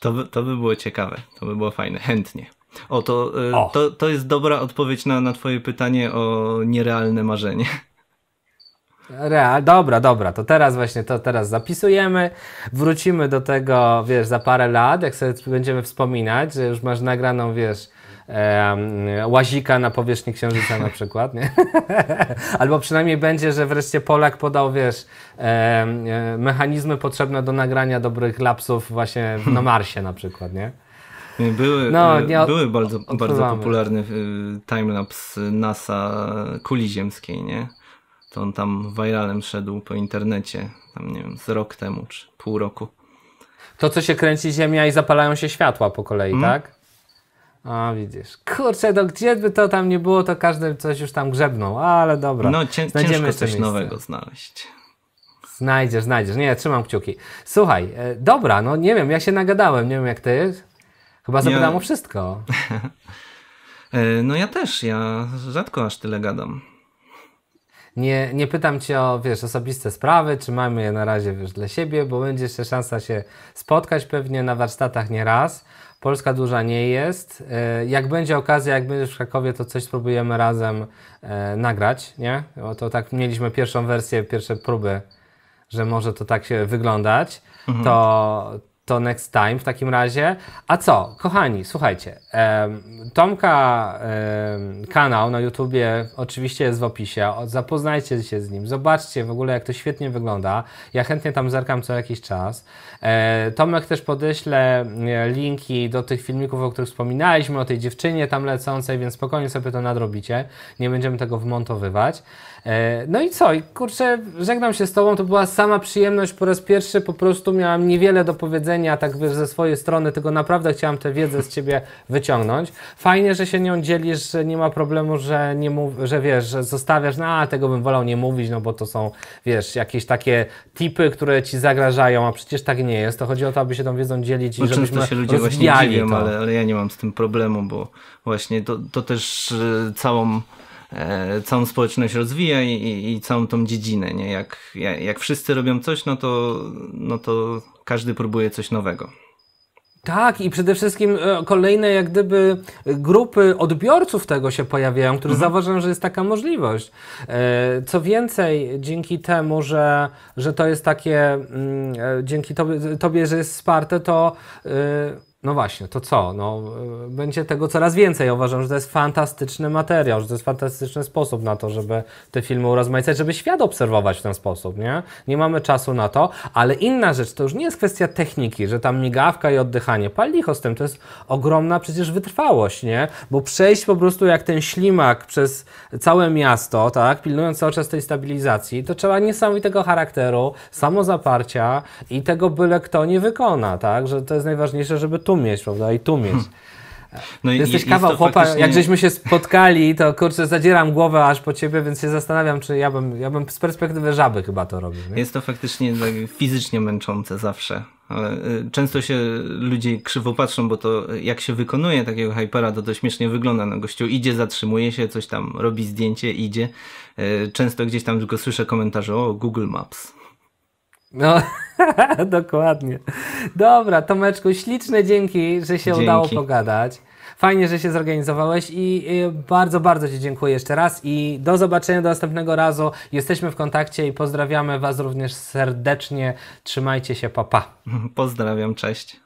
To, by, to by było ciekawe, to by było fajne, chętnie. O, to, e, o. To, to jest dobra odpowiedź na, na twoje pytanie o nierealne marzenie. Real, dobra, dobra, to teraz właśnie to teraz zapisujemy, wrócimy do tego, wiesz, za parę lat, jak sobie będziemy wspominać, że już masz nagraną, wiesz, łazika na powierzchni księżyca na przykład, nie? Albo przynajmniej będzie, że wreszcie Polak podał, wiesz, e, mechanizmy potrzebne do nagrania dobrych lapsów właśnie na Marsie na przykład, nie? Były, no, e, nie, były bardzo, popularny bardzo e, timelapse NASA kuli ziemskiej, nie? To on tam viralem szedł po internecie, tam nie wiem, z rok temu czy pół roku. To, co się kręci Ziemia i zapalają się światła po kolei, mm. tak? A widzisz. Kurczę, do no gdzie by to tam nie było, to każdy coś już tam grzebnął, ale dobra. No cię, znajdziemy ciężko coś miejsce. nowego znaleźć. Znajdziesz, znajdziesz. Nie, trzymam kciuki. Słuchaj, e, dobra, no nie wiem, ja się nagadałem, nie wiem jak ty. Chyba zapytałem ja... o wszystko. E, no ja też, ja rzadko aż tyle gadam. Nie, nie pytam cię o, wiesz, osobiste sprawy, czy mamy je na razie, wiesz, dla siebie, bo będzie jeszcze szansa się spotkać pewnie na warsztatach nieraz. raz Polska duża nie jest. E, jak będzie okazja, jak będziesz w Krakowie, to coś spróbujemy razem e, nagrać, nie? Bo to tak mieliśmy pierwszą wersję, pierwsze próby, że może to tak się wyglądać. Mhm. To to next time w takim razie. A co, kochani, słuchajcie, Tomka kanał na YouTubie oczywiście jest w opisie, zapoznajcie się z nim, zobaczcie w ogóle jak to świetnie wygląda, ja chętnie tam zerkam co jakiś czas. E, Tomek też podeśle linki do tych filmików, o których wspominaliśmy, o tej dziewczynie tam lecącej, więc spokojnie sobie to nadrobicie, nie będziemy tego wmontowywać. E, no i co? Kurczę, żegnam się z Tobą. To była sama przyjemność. Po raz pierwszy po prostu miałam niewiele do powiedzenia, tak wiesz, ze swojej strony, tylko naprawdę chciałam tę wiedzę z Ciebie wyciągnąć. Fajnie, że się nią dzielisz, że nie ma problemu, że, nie mów, że wiesz, że zostawiasz, no a tego bym wolał nie mówić, no bo to są, wiesz, jakieś takie tipy, które Ci zagrażają, a przecież tak nie jest. To chodzi o to, aby się tą wiedzą dzielić i no, żebyśmy się ludzie właśnie dziwią, ale, ale, ja nie mam z tym problemu, bo właśnie to, to też e, całą E, całą społeczność rozwija i, i, i, całą tą dziedzinę. Nie? Jak, jak wszyscy robią coś, no to, no to każdy próbuje coś nowego. Tak, i przede wszystkim e, kolejne jak gdyby grupy odbiorców tego się pojawiają, którzy mhm. zauważają, że jest taka możliwość. E, co więcej, dzięki temu, że, że to jest takie, mm, dzięki tobie, tobie że jest wsparte, to no właśnie, to co? No, y, będzie tego coraz więcej. uważam, że to jest fantastyczny materiał, że to jest fantastyczny sposób na to, żeby te filmy urozmaicać, żeby świat obserwować w ten sposób, nie? Nie mamy czasu na to, ale inna rzecz, to już nie jest kwestia techniki, że tam migawka i oddychanie. Pal licho z tym, to jest ogromna przecież wytrwałość, nie? Bo przejść po prostu jak ten ślimak przez całe miasto, tak? Pilnując cały czas tej stabilizacji, to trzeba niesamowitego charakteru, samozaparcia i tego byle kto nie wykona, tak? Że to jest najważniejsze, żeby tu mieć, prawda? I tu mieć. Hmm. No i, Jesteś kawał jest chłopa, faktycznie... jak żeśmy się spotkali, to kurczę, zadzieram głowę aż po ciebie, więc się zastanawiam, czy ja bym, ja bym z perspektywy żaby chyba to robił. Nie? Jest to faktycznie tak fizycznie męczące zawsze. Y, często się ludzie krzywo patrzą, bo to y, jak się wykonuje takiego hypera, to dość śmiesznie wygląda. No, gościu idzie, zatrzymuje się, coś tam robi zdjęcie, idzie. Y, często gdzieś tam tylko słyszę komentarze o Google Maps. No, dokładnie. Dobra, Tomeczku, śliczne dzięki, że się dzięki. udało pogadać. Fajnie, że się zorganizowałeś i y, bardzo, bardzo Ci dziękuję jeszcze raz i do zobaczenia do następnego razu. Jesteśmy w kontakcie i pozdrawiamy Was również serdecznie. Trzymajcie się, papa. Pa. Pozdrawiam, cześć.